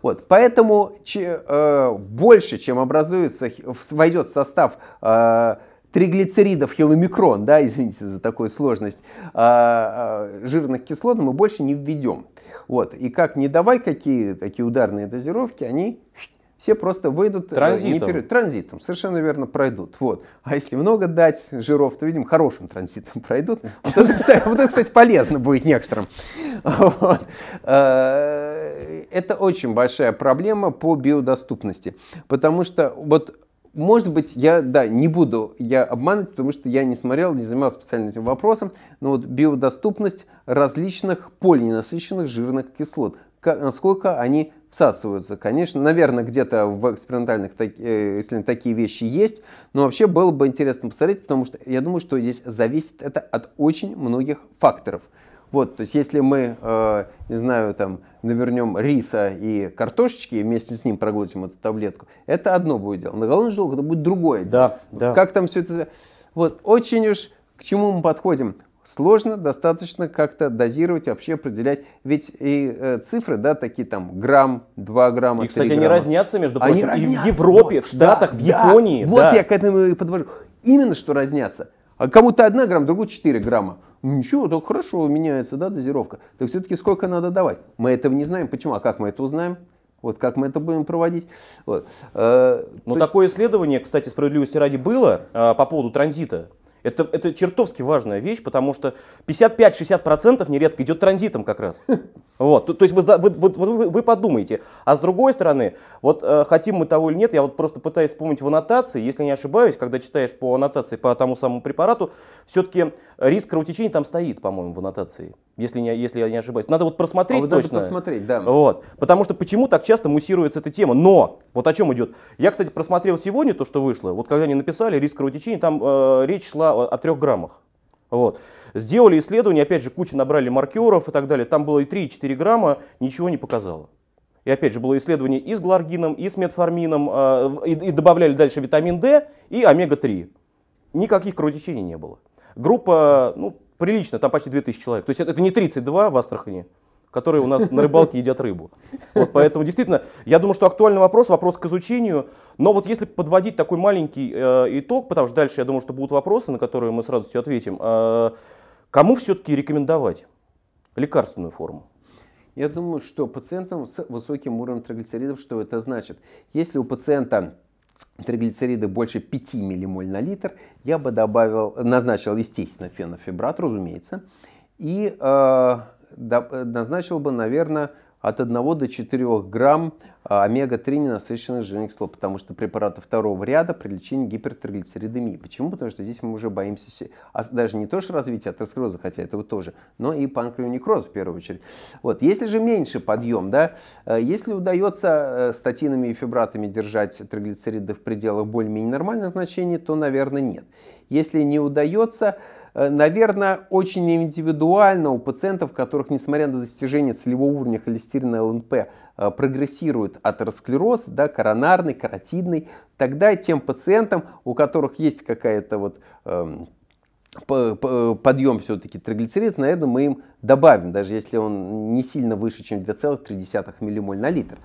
Вот, поэтому че, э, больше, чем образуется, войдет в состав э, триглицеридов хиломикрон, да, извините за такую сложность, а, а, жирных кислот мы больше не введем. Вот. И как не давай какие такие ударные дозировки, они все просто выйдут э, транзитом. Не транзитом, совершенно верно, пройдут. Вот. А если много дать жиров, то, видим, хорошим транзитом пройдут. Вот это, кстати, вот это, кстати полезно будет некоторым. Вот. Э, это очень большая проблема по биодоступности, потому что вот может быть, я, да, не буду я обманывать, потому что я не смотрел, не занимался специально этим вопросом, но вот биодоступность различных полиненасыщенных жирных кислот, как, насколько они всасываются. Конечно, наверное, где-то в экспериментальных так, э, исследованиях такие вещи есть, но вообще было бы интересно посмотреть, потому что я думаю, что здесь зависит это от очень многих факторов. Вот, то есть если мы, э, не знаю, там, навернем риса и картошечки и вместе с ним проглотим эту таблетку, это одно будет дело. На голодный желудок это будет другое дело. Да, вот да. Как там все это... Вот очень уж к чему мы подходим. Сложно достаточно как-то дозировать, вообще определять. Ведь и э, цифры, да, такие там грамм, 2 грамма, И, кстати, грамма. они разнятся, между прочим, они разнятся, и в Европе, вот, в Штатах, да, в Японии. Да, вот да. я к этому и подвожу. Именно что разнятся. А кому-то 1 грамм, другому 4 грамма. Ну, ничего, так хорошо меняется да, дозировка. Так все-таки сколько надо давать? Мы этого не знаем. Почему? А как мы это узнаем? Вот как мы это будем проводить. Вот. Э, Но ну, То... такое исследование, кстати, справедливости ради было э, по поводу транзита это, это чертовски важная вещь, потому что 55-60% нередко идет транзитом как раз. Вот. То, то есть вы, вы, вы, вы подумаете. А с другой стороны, вот э, хотим мы того или нет, я вот просто пытаюсь вспомнить в аннотации, если не ошибаюсь, когда читаешь по аннотации по тому самому препарату, все-таки риск кровотечения там стоит, по-моему, в аннотации, если, не, если я не ошибаюсь. Надо вот просмотреть а вот точно. Надо посмотреть, да. Вот. Потому что почему так часто муссируется эта тема? Но, вот о чем идет. Я, кстати, просмотрел сегодня то, что вышло. Вот когда они написали риск кровотечения, там э, речь шла о, о 3 граммах. Вот. Сделали исследование, опять же, кучу набрали маркеров и так далее. Там было и 3, и 4 грамма, ничего не показало. И опять же, было исследование и с гларгином, и с метформином, а, и, и добавляли дальше витамин D и омега-3. Никаких кровотечений не было. Группа, ну, прилично, там почти 2000 человек. То есть это, это не 32 в Астрахани, которые у нас на рыбалке едят рыбу. Вот поэтому действительно, я думаю, что актуальный вопрос, вопрос к изучению. Но вот если подводить такой маленький э, итог, потому что дальше я думаю, что будут вопросы, на которые мы с радостью ответим. Э, кому все-таки рекомендовать лекарственную форму? Я думаю, что пациентам с высоким уровнем триглицеридов, что это значит? Если у пациента триглицериды больше 5 миллимоль на литр, я бы добавил, назначил, естественно, фенофибрат, разумеется, и э, назначил бы, наверное, от 1 до 4 грамм а, омега-3 ненасыщенных жирных кислот, потому что препараты второго ряда при лечении гипертриглицеридемии. Почему? Потому что здесь мы уже боимся а даже не то, что развития атеросклероза, хотя этого тоже, но и панкреонекроза в первую очередь. Вот. Если же меньше подъем, да, э, если удается э, статинами и фибратами держать триглицериды в пределах более-менее нормального значения, то, наверное, нет. Если не удается, Э, наверное, очень индивидуально у пациентов, которых, несмотря на достижение целевого уровня холестерина ЛНП, э, прогрессирует атеросклероз, да, коронарный, каротидный, тогда тем пациентам, у которых есть какая-то вот эм, подъем все-таки триглицеридов, наверное, мы им добавим, даже если он не сильно выше, чем 2,3 миллимоль на литр.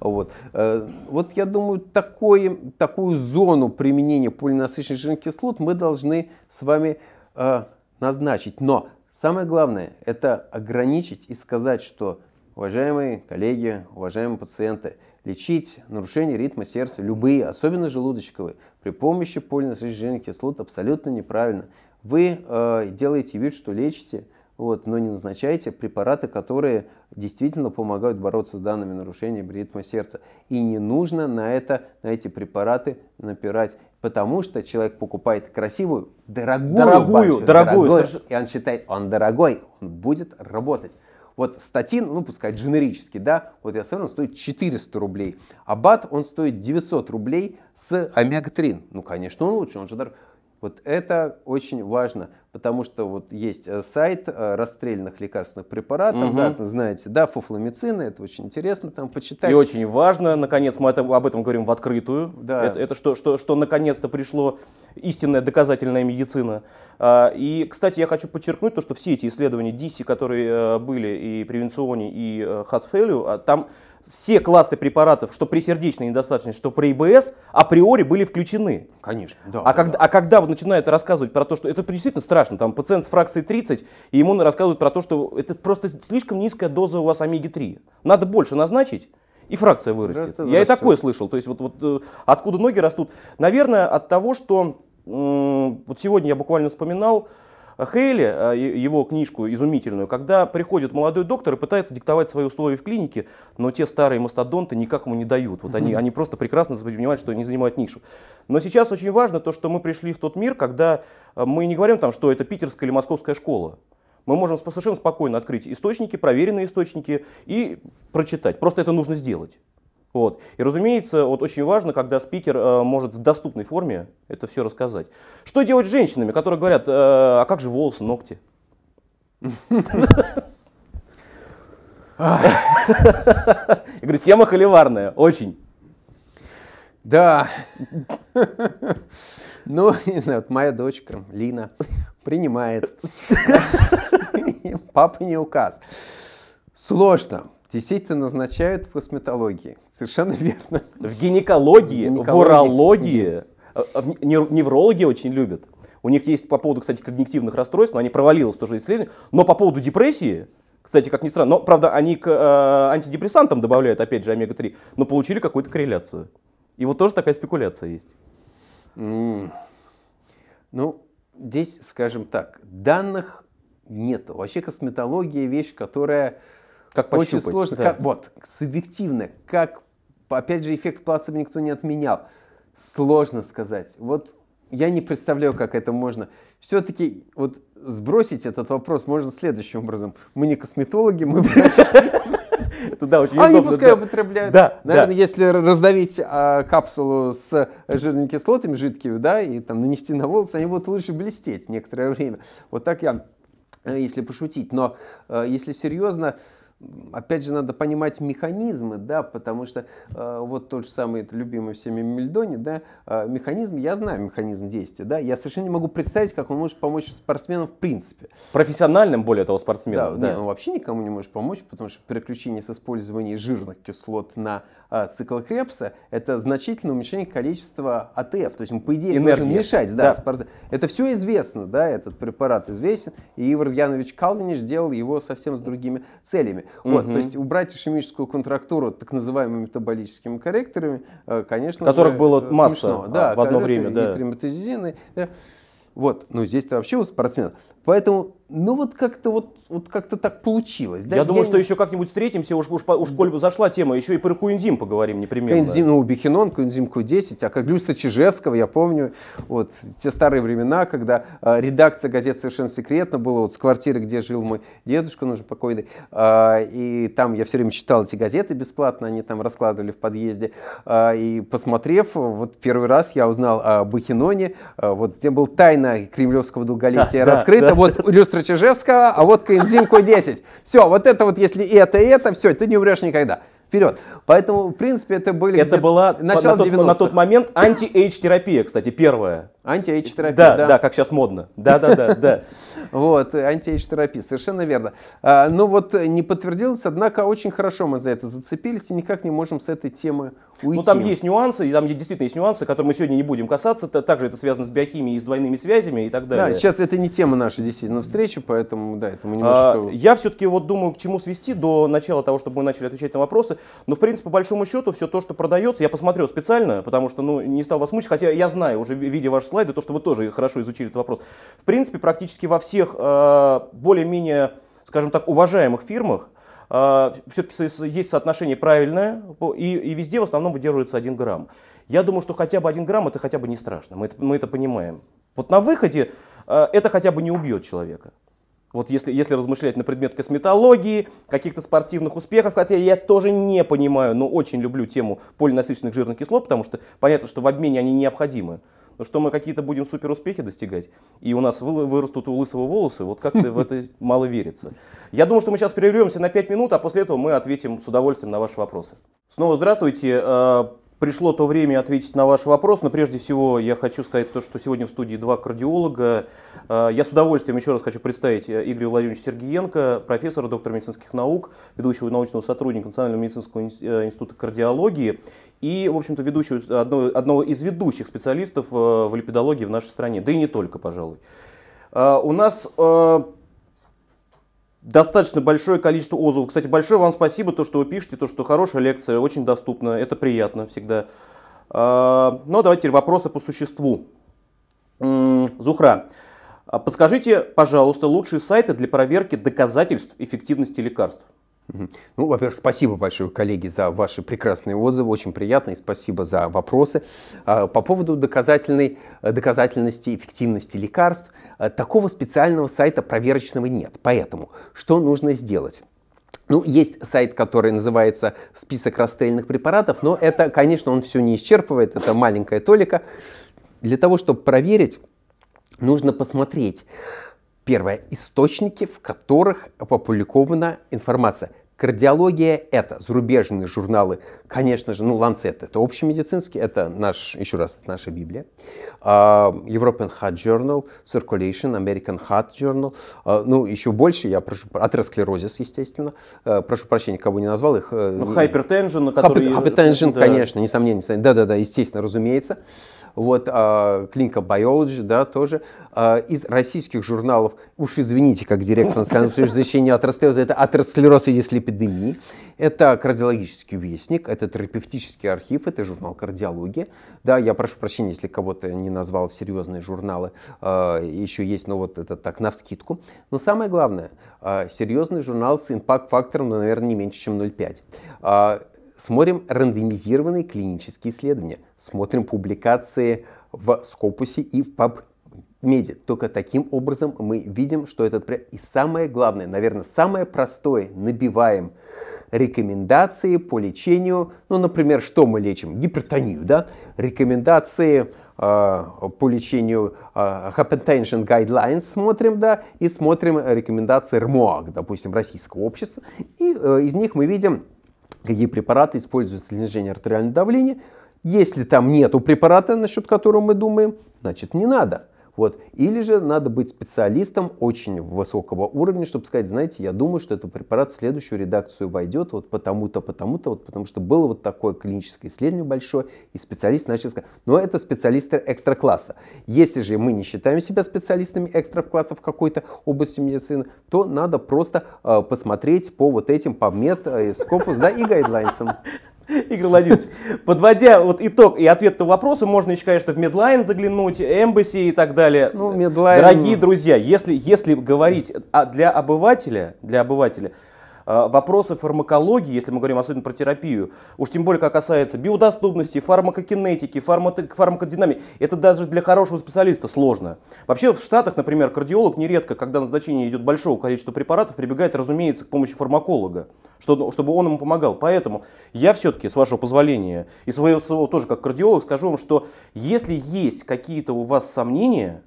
Вот, э, вот я думаю, такой, такую зону применения полинасыщенных жирных кислот мы должны с вами э, назначить. Но самое главное – это ограничить и сказать, что, уважаемые коллеги, уважаемые пациенты, лечить нарушение ритма сердца, любые, особенно желудочковые, при помощи полинасыщенных кислот абсолютно неправильно. Вы э, делаете вид, что лечите, вот, но не назначайте препараты, которые действительно помогают бороться с данными нарушениями ритма сердца. И не нужно на, это, на эти препараты напирать. Потому что человек покупает красивую, дорогую, дорогую, баншу, дорогую, дорогую и он считает, он дорогой, он будет работать. Вот статин, ну пускай генерически, да, вот я смотрю, он стоит 400 рублей. А бат, он стоит 900 рублей с омега-3. Ну, конечно, он лучше, он же дорогой. Вот это очень важно, потому что вот есть э, сайт э, расстрельных лекарственных препаратов, угу. да, знаете, да, фуфломицина, это очень интересно там почитать. И очень важно, наконец, мы это, об этом говорим в открытую. Да. Это, это что, что, что наконец-то пришло истинная доказательная медицина. А, и, кстати, я хочу подчеркнуть то, что все эти исследования DISI, которые э, были и превенционе, и Хатфелю, там все классы препаратов, что при сердечной недостаточности, что при ИБС, априори были включены. Конечно, да. А, да, когда, да. а когда начинают рассказывать про то, что это действительно страшно, там пациент с фракцией 30, и ему рассказывают про то, что это просто слишком низкая доза у вас омеги-3. Надо больше назначить, и фракция вырастет. Здравствуй, Я здравствуй. и такое слышал. То есть вот, вот э, откуда ноги растут? Наверное, от того, что вот сегодня я буквально вспоминал, Хейли, э, его книжку изумительную, когда приходит молодой доктор и пытается диктовать свои условия в клинике, но те старые мастодонты никак ему не дают. Вот они, они просто прекрасно понимают, что они занимают нишу. Но сейчас очень важно то, что мы пришли в тот мир, когда э, мы не говорим там, что это питерская или московская школа мы можем совершенно спокойно открыть источники, проверенные источники и прочитать. Просто это нужно сделать. Вот. И, разумеется, вот очень важно, когда спикер э, может в доступной форме это все рассказать. Что делать с женщинами, которые говорят, э, а как же волосы, ногти? Я говорю, тема холиварная, очень. Да. Ну, не знаю, вот моя дочка Лина принимает. Папа не указ. Сложно. Действительно назначают в косметологии. Совершенно верно. В гинекологии, в, в урологии. А, а, неврологи очень любят. У них есть по поводу, кстати, когнитивных расстройств, но они провалилось тоже исследование. Но по поводу депрессии, кстати, как ни странно, но, правда, они к э, антидепрессантам добавляют, опять же, омега-3, но получили какую-то корреляцию. И вот тоже такая спекуляция есть. Mm. Ну, здесь, скажем так, данных нету. Вообще косметология вещь, которая как пощупать. Очень сложно. Да. Как, вот, субъективно. Как, опять же, эффект плацебо никто не отменял. Сложно сказать. Вот я не представляю, как это можно. Все-таки вот сбросить этот вопрос можно следующим образом. Мы не косметологи, мы Туда очень а Они удобно, пускай да. употребляют. Да, Наверное, да. если раздавить а, капсулу с жирными кислотами, жидкими, да, и там нанести на волосы, они будут лучше блестеть некоторое время. Вот так я, э, если пошутить. Но а, если серьезно, а, опять же, надо понимать механизмы, да, потому что э, вот тот же самый это любимый всеми Мельдони, да, э, механизм, я знаю механизм действия, да, я совершенно не могу представить, как он может помочь спортсменам в принципе. Профессиональным, более того, спортсменам. Да, да. Нет, он вообще никому не может помочь, потому что переключение с использования жирных кислот на а, цикла Крепса, это значительное уменьшение количества АТФ. То есть, мы, по идее, Энергия. должен мешать. Да, да. Это все известно, да, этот препарат известен. И Ивар Янович Калвинич делал его совсем с другими целями. Угу. Вот, то есть, убрать ишемическую контрактуру так называемыми метаболическими корректорами, э, конечно Которых же, было э, смешно. масса да, в одно время. Да. И триматозизины. Да. Вот, Но здесь-то вообще у спортсмена, Поэтому ну вот как-то вот, вот как-то так получилось. Да? Я, я думаю, не... что еще как-нибудь встретимся, уж, уж, уж коль бы зашла тема, еще и про Куинзим поговорим непременно. Куинзим, ну, Бихинон, Куинзим Ку-10, а как Люста Чижевского, я помню, вот те старые времена, когда э, редакция газет совершенно секретно была, вот с квартиры, где жил мой дедушка, он уже покойный, э, и там я все время читал эти газеты бесплатно, они там раскладывали в подъезде, э, и посмотрев, вот первый раз я узнал о Бахиноне, э, вот где был тайна кремлевского долголетия да, раскрыта, да, да. вот Люста быстро а вот коэнзим Q10. Все, вот это вот, если это и это, все, ты не умрешь никогда. Вперед. Поэтому, в принципе, это были... Это была начало на, тот, на тот момент анти-эйдж-терапия, кстати, первая. Анти-эйдж-терапия, да, да. Да, как сейчас модно. Да, да, да, да. Вот, анти-эйдж-терапия, совершенно верно. А, ну вот, э, не подтвердилось, однако, очень хорошо мы за это зацепились и никак не можем с этой темы ну, уйти. Ну, там есть нюансы, и там действительно есть нюансы, которые мы сегодня не будем касаться. Также это связано с биохимией и с двойными связями и так далее. Да, сейчас это не тема нашей действительно встречи, поэтому, да, это мы немножко... А, я все-таки вот думаю, к чему свести до начала того, чтобы мы начали отвечать на вопросы. Но, в принципе, по большому счету, все то, что продается, я посмотрел специально, потому что, ну, не стал вас мучить, хотя я знаю уже, видя ваши слайды, то, что вы тоже хорошо изучили этот вопрос. В принципе, практически во всех э, более-менее, скажем так, уважаемых фирмах а, все-таки есть соотношение правильное, и, и везде в основном выдерживается 1 грамм. Я думаю, что хотя бы 1 грамм это хотя бы не страшно, мы это, мы это понимаем. Вот на выходе а, это хотя бы не убьет человека. Вот если, если размышлять на предмет косметологии, каких-то спортивных успехов, хотя я тоже не понимаю, но очень люблю тему полинасыщенных жирных кислот, потому что понятно, что в обмене они необходимы. Но что мы какие-то будем супер успехи достигать, и у нас вырастут у лысого волосы, вот как-то в это мало верится. Я думаю, что мы сейчас прервемся на 5 минут, а после этого мы ответим с удовольствием на ваши вопросы. Снова здравствуйте. Э, Пришло то время ответить на ваш вопрос, но прежде всего я хочу сказать то, что сегодня в студии два кардиолога. Э, я с удовольствием еще раз хочу представить э, Игоря Владимировича Сергиенко, профессора, доктора медицинских наук, ведущего научного сотрудника Национального медицинского э, института кардиологии и, в общем-то, ведущего, одного одного из ведущих специалистов в липидологии в нашей стране, да и не только, пожалуй. У нас достаточно большое количество отзывов. Кстати, большое вам спасибо, то, что вы пишете, то, что хорошая лекция, очень доступна, это приятно всегда. А, Но ну, а давайте теперь вопросы по существу. Зухра, а подскажите, пожалуйста, лучшие сайты для проверки доказательств эффективности лекарств. Ну, во-первых, спасибо большое, коллеги, за ваши прекрасные отзывы, очень приятно, и спасибо за вопросы. А, по поводу доказательной, э, доказательности эффективности лекарств, э, такого специального сайта проверочного нет, поэтому что нужно сделать? Ну, есть сайт, который называется «Список расстрельных препаратов», но это, конечно, он все не исчерпывает, это маленькая толика. Для того, чтобы проверить, нужно посмотреть, Первое. Источники, в которых опубликована информация. Кардиология – это зарубежные журналы, конечно же, ну, Lancet – это общемедицинский, это наш, еще раз, наша Библия. Uh, European Heart Journal, Circulation, American Heart Journal, uh, ну, еще больше, я прошу, атеросклерозис, естественно, uh, прошу прощения, кого не назвал их. Э, ну, Hypertension, который... Э, Hypertension, конечно, несомненно, да-да-да, естественно, разумеется. Uh, вот Clinical а, Biology, да, тоже, а, из российских журналов, уж извините, как директор Национального защищения атеросклероза, это атеросклероз в связи с это кардиологический вестник, это терапевтический архив, это журнал кардиологии. Да, я прошу прощения, если кого-то не назвал серьезные журналы, а, еще есть, но вот это так, навскидку. Но самое главное, серьезный журнал с импакт-фактором, наверное, не меньше, чем 0,5 Смотрим рандомизированные клинические исследования, смотрим публикации в Скопусе и в PubMed. Только таким образом мы видим, что этот... И самое главное, наверное, самое простое, набиваем рекомендации по лечению, ну, например, что мы лечим? Гипертонию, да? Рекомендации а, по лечению э, Hypertension Guidelines смотрим, да, и смотрим рекомендации РМОАК, допустим, российского общества, и э, из них мы видим какие препараты используются для снижения артериального давления. Если там нету препарата, насчет которого мы думаем, значит не надо. Вот. Или же надо быть специалистом очень высокого уровня, чтобы сказать, знаете, я думаю, что этот препарат в следующую редакцию войдет вот потому-то, потому-то, вот потому что было вот такое клиническое исследование большое, и специалист начал сказать, но это специалисты экстра-класса. Если же мы не считаем себя специалистами экстра-класса в какой-то области медицины, то надо просто э, посмотреть по вот этим PubMed, э, Scopus, да, и гайдлайнсам. Игорь Владимирович, подводя вот итог и ответ на вопросы, можно еще, конечно, в Медлайн заглянуть, Эмбасси и так далее. Ну, Медлайн... Дорогие ну. друзья, если, если говорить а, для обывателя, для обывателя, а, вопросы фармакологии, если мы говорим особенно про терапию, уж тем более, как касается биодоступности, фармакокинетики, фармако- фармакодинамики, это даже для хорошего специалиста сложно. Вообще в Штатах, например, кардиолог нередко, когда назначение идет большого количества препаратов, прибегает, разумеется, к помощи фармаколога, ну, чтобы он ему помогал. Поэтому я все-таки, с вашего позволения, и своего тоже как кардиолог, скажу вам, что если есть какие-то у вас сомнения,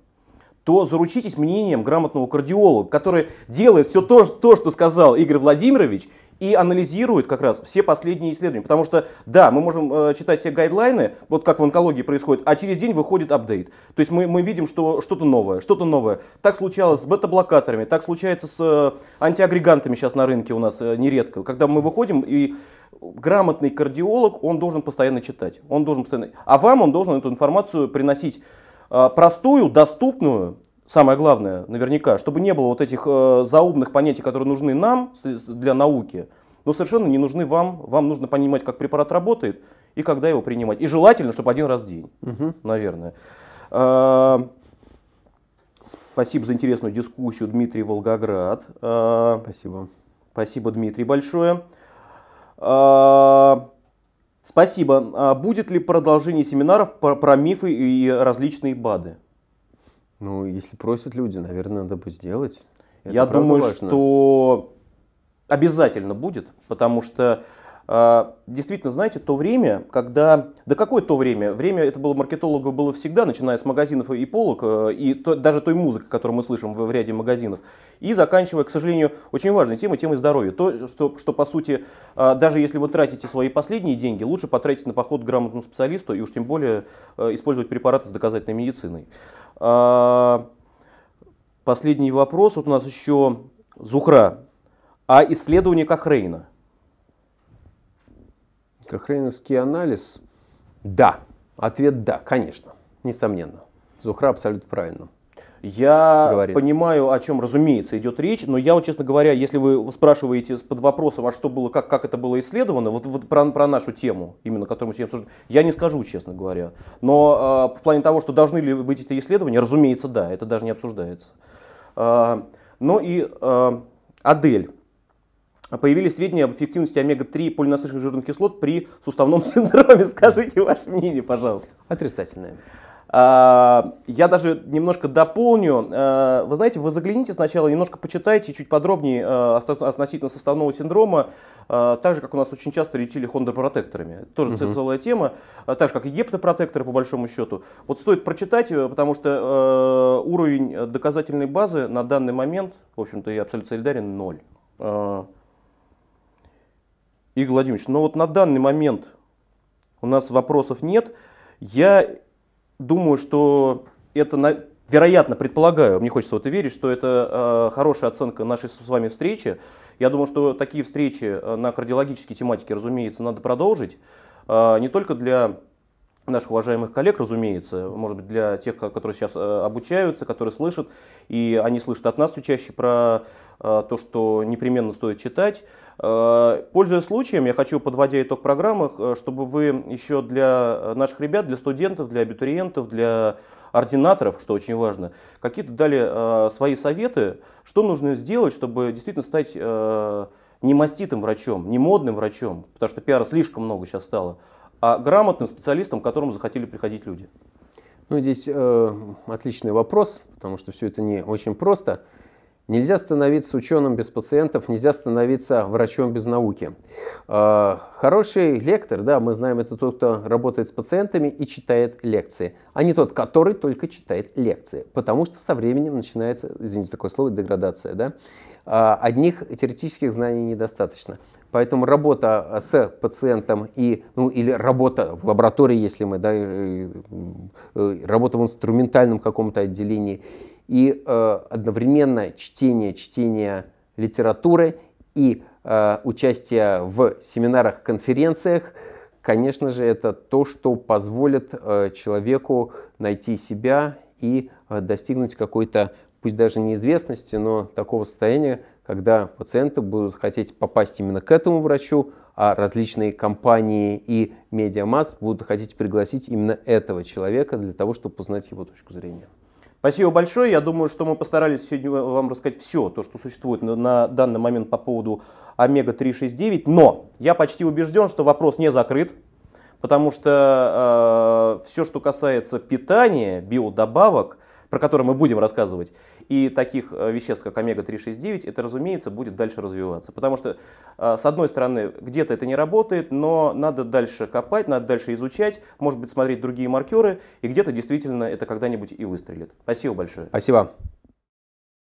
то заручитесь мнением грамотного кардиолога, который делает все то, то что сказал Игорь Владимирович, и анализирует как раз все последние исследования. Потому что, да, мы можем э, читать все гайдлайны, вот как в онкологии происходит, а через день выходит апдейт. То есть мы, мы видим, что что-то новое, что-то новое. Так случалось с бета-блокаторами, так случается с э, антиагрегантами сейчас на рынке у нас э, нередко. Когда мы выходим и грамотный кардиолог, он должен постоянно читать, он должен постоянно... А вам он должен эту информацию приносить а, простую, доступную, самое главное, наверняка, чтобы не было вот этих э, заумных понятий, которые нужны нам для науки, но совершенно не нужны вам. Вам нужно понимать, как препарат работает и когда его принимать. И желательно, чтобы один раз в день, угу. наверное. Э, спасибо за интересную дискуссию, Дмитрий Волгоград. Э, спасибо. Спасибо, Дмитрий, большое. Э, Спасибо. А будет ли продолжение семинаров про, про мифы и различные БАДы? Ну, если просят люди, наверное, надо бы сделать. Это Я думаю, важно. что обязательно будет, потому что а, действительно, знаете, то время, когда... Да какое то время? Время это было маркетологов было всегда, начиная с магазинов и полок, э, и то, даже той музыки, которую мы слышим в, в ряде магазинов. И заканчивая, к сожалению, очень важной темой, темой здоровья. То, что, что по сути, а, даже если вы тратите свои последние деньги, лучше потратить на поход к грамотному специалисту и уж тем более э, использовать препараты с доказательной медициной. А, последний вопрос. Вот у нас еще Зухра. А исследование Кохрейна – Кохрейновский анализ? Да. Ответ да, конечно. Несомненно. Зухра абсолютно правильно. Я говорит. понимаю, о чем, разумеется, идет речь, но я, вот, честно говоря, если вы спрашиваете под вопросом, а что было, как, как это было исследовано, вот, вот про, про нашу тему, именно которую мы сегодня обсуждаем, я не скажу, честно говоря. Но э, в плане того, что должны ли быть эти исследования, разумеется, да, это даже не обсуждается. Э, ну и э, Адель появились сведения об эффективности омега-3 полинасыщенных жирных кислот при суставном синдроме. Скажите ваше мнение, пожалуйста. Отрицательное. А, я даже немножко дополню. А, вы знаете, вы загляните сначала, немножко почитайте, чуть подробнее а, относительно составного синдрома, так же, как у нас очень часто лечили хондропротекторами, Тоже угу. целая тема, так же, как и гептопротекторы, по большому счету. Вот стоит прочитать, э, потому что э, уровень доказательной базы на данный момент, в общем-то, я абсолютно солидарен, ноль. Игорь Владимирович, но вот на данный момент у нас вопросов нет. Я думаю, что это, на... вероятно, предполагаю, мне хочется в это верить, что это э, хорошая оценка нашей с вами встречи. Я думаю, что такие встречи э, на кардиологические тематики, разумеется, надо продолжить. Э, не только для наших уважаемых коллег, разумеется, может быть, для тех, которые сейчас э, обучаются, которые слышат, и они слышат от нас все чаще про э, то, что непременно стоит читать. Э, пользуясь случаем, я хочу, подводя итог программы, э, чтобы вы еще для э, наших ребят, для студентов, для абитуриентов, для ординаторов, что очень важно, какие-то дали свои советы, что нужно сделать, чтобы действительно стать не маститым врачом, не модным врачом, потому что пиара слишком много сейчас стало, а грамотным специалистом, к которому захотели приходить люди? Ну, здесь э, отличный вопрос, потому что все это не очень просто. Нельзя становиться ученым без пациентов, нельзя становиться врачом без науки. А, хороший лектор, да, мы знаем, это тот, кто работает с пациентами и читает лекции, а не тот, который только читает лекции, потому что со временем начинается, извините, такое слово, деградация, да. А, одних теоретических знаний недостаточно. Поэтому работа с пациентом и, ну, или работа в лаборатории, если мы, да, работа в инструментальном каком-то отделении, и э, одновременно чтение, чтение литературы и э, участие в семинарах, конференциях, конечно же, это то, что позволит э, человеку найти себя и э, достигнуть какой-то, пусть даже неизвестности, но такого состояния, когда пациенты будут хотеть попасть именно к этому врачу, а различные компании и медиамасс будут хотеть пригласить именно этого человека для того, чтобы узнать его точку зрения. Спасибо большое. Я думаю, что мы постарались сегодня вам рассказать все, то, что существует на, на данный момент по поводу омега-369. Но я почти убежден, что вопрос не закрыт, потому что э, все, что касается питания, биодобавок – про которые мы будем рассказывать, и таких э, веществ, как омега-369, это, разумеется, будет дальше развиваться. Потому что, э, с одной стороны, где-то это не работает, но надо дальше копать, надо дальше изучать, может быть, смотреть другие маркеры, и где-то действительно это когда-нибудь и выстрелит. Спасибо большое. Спасибо.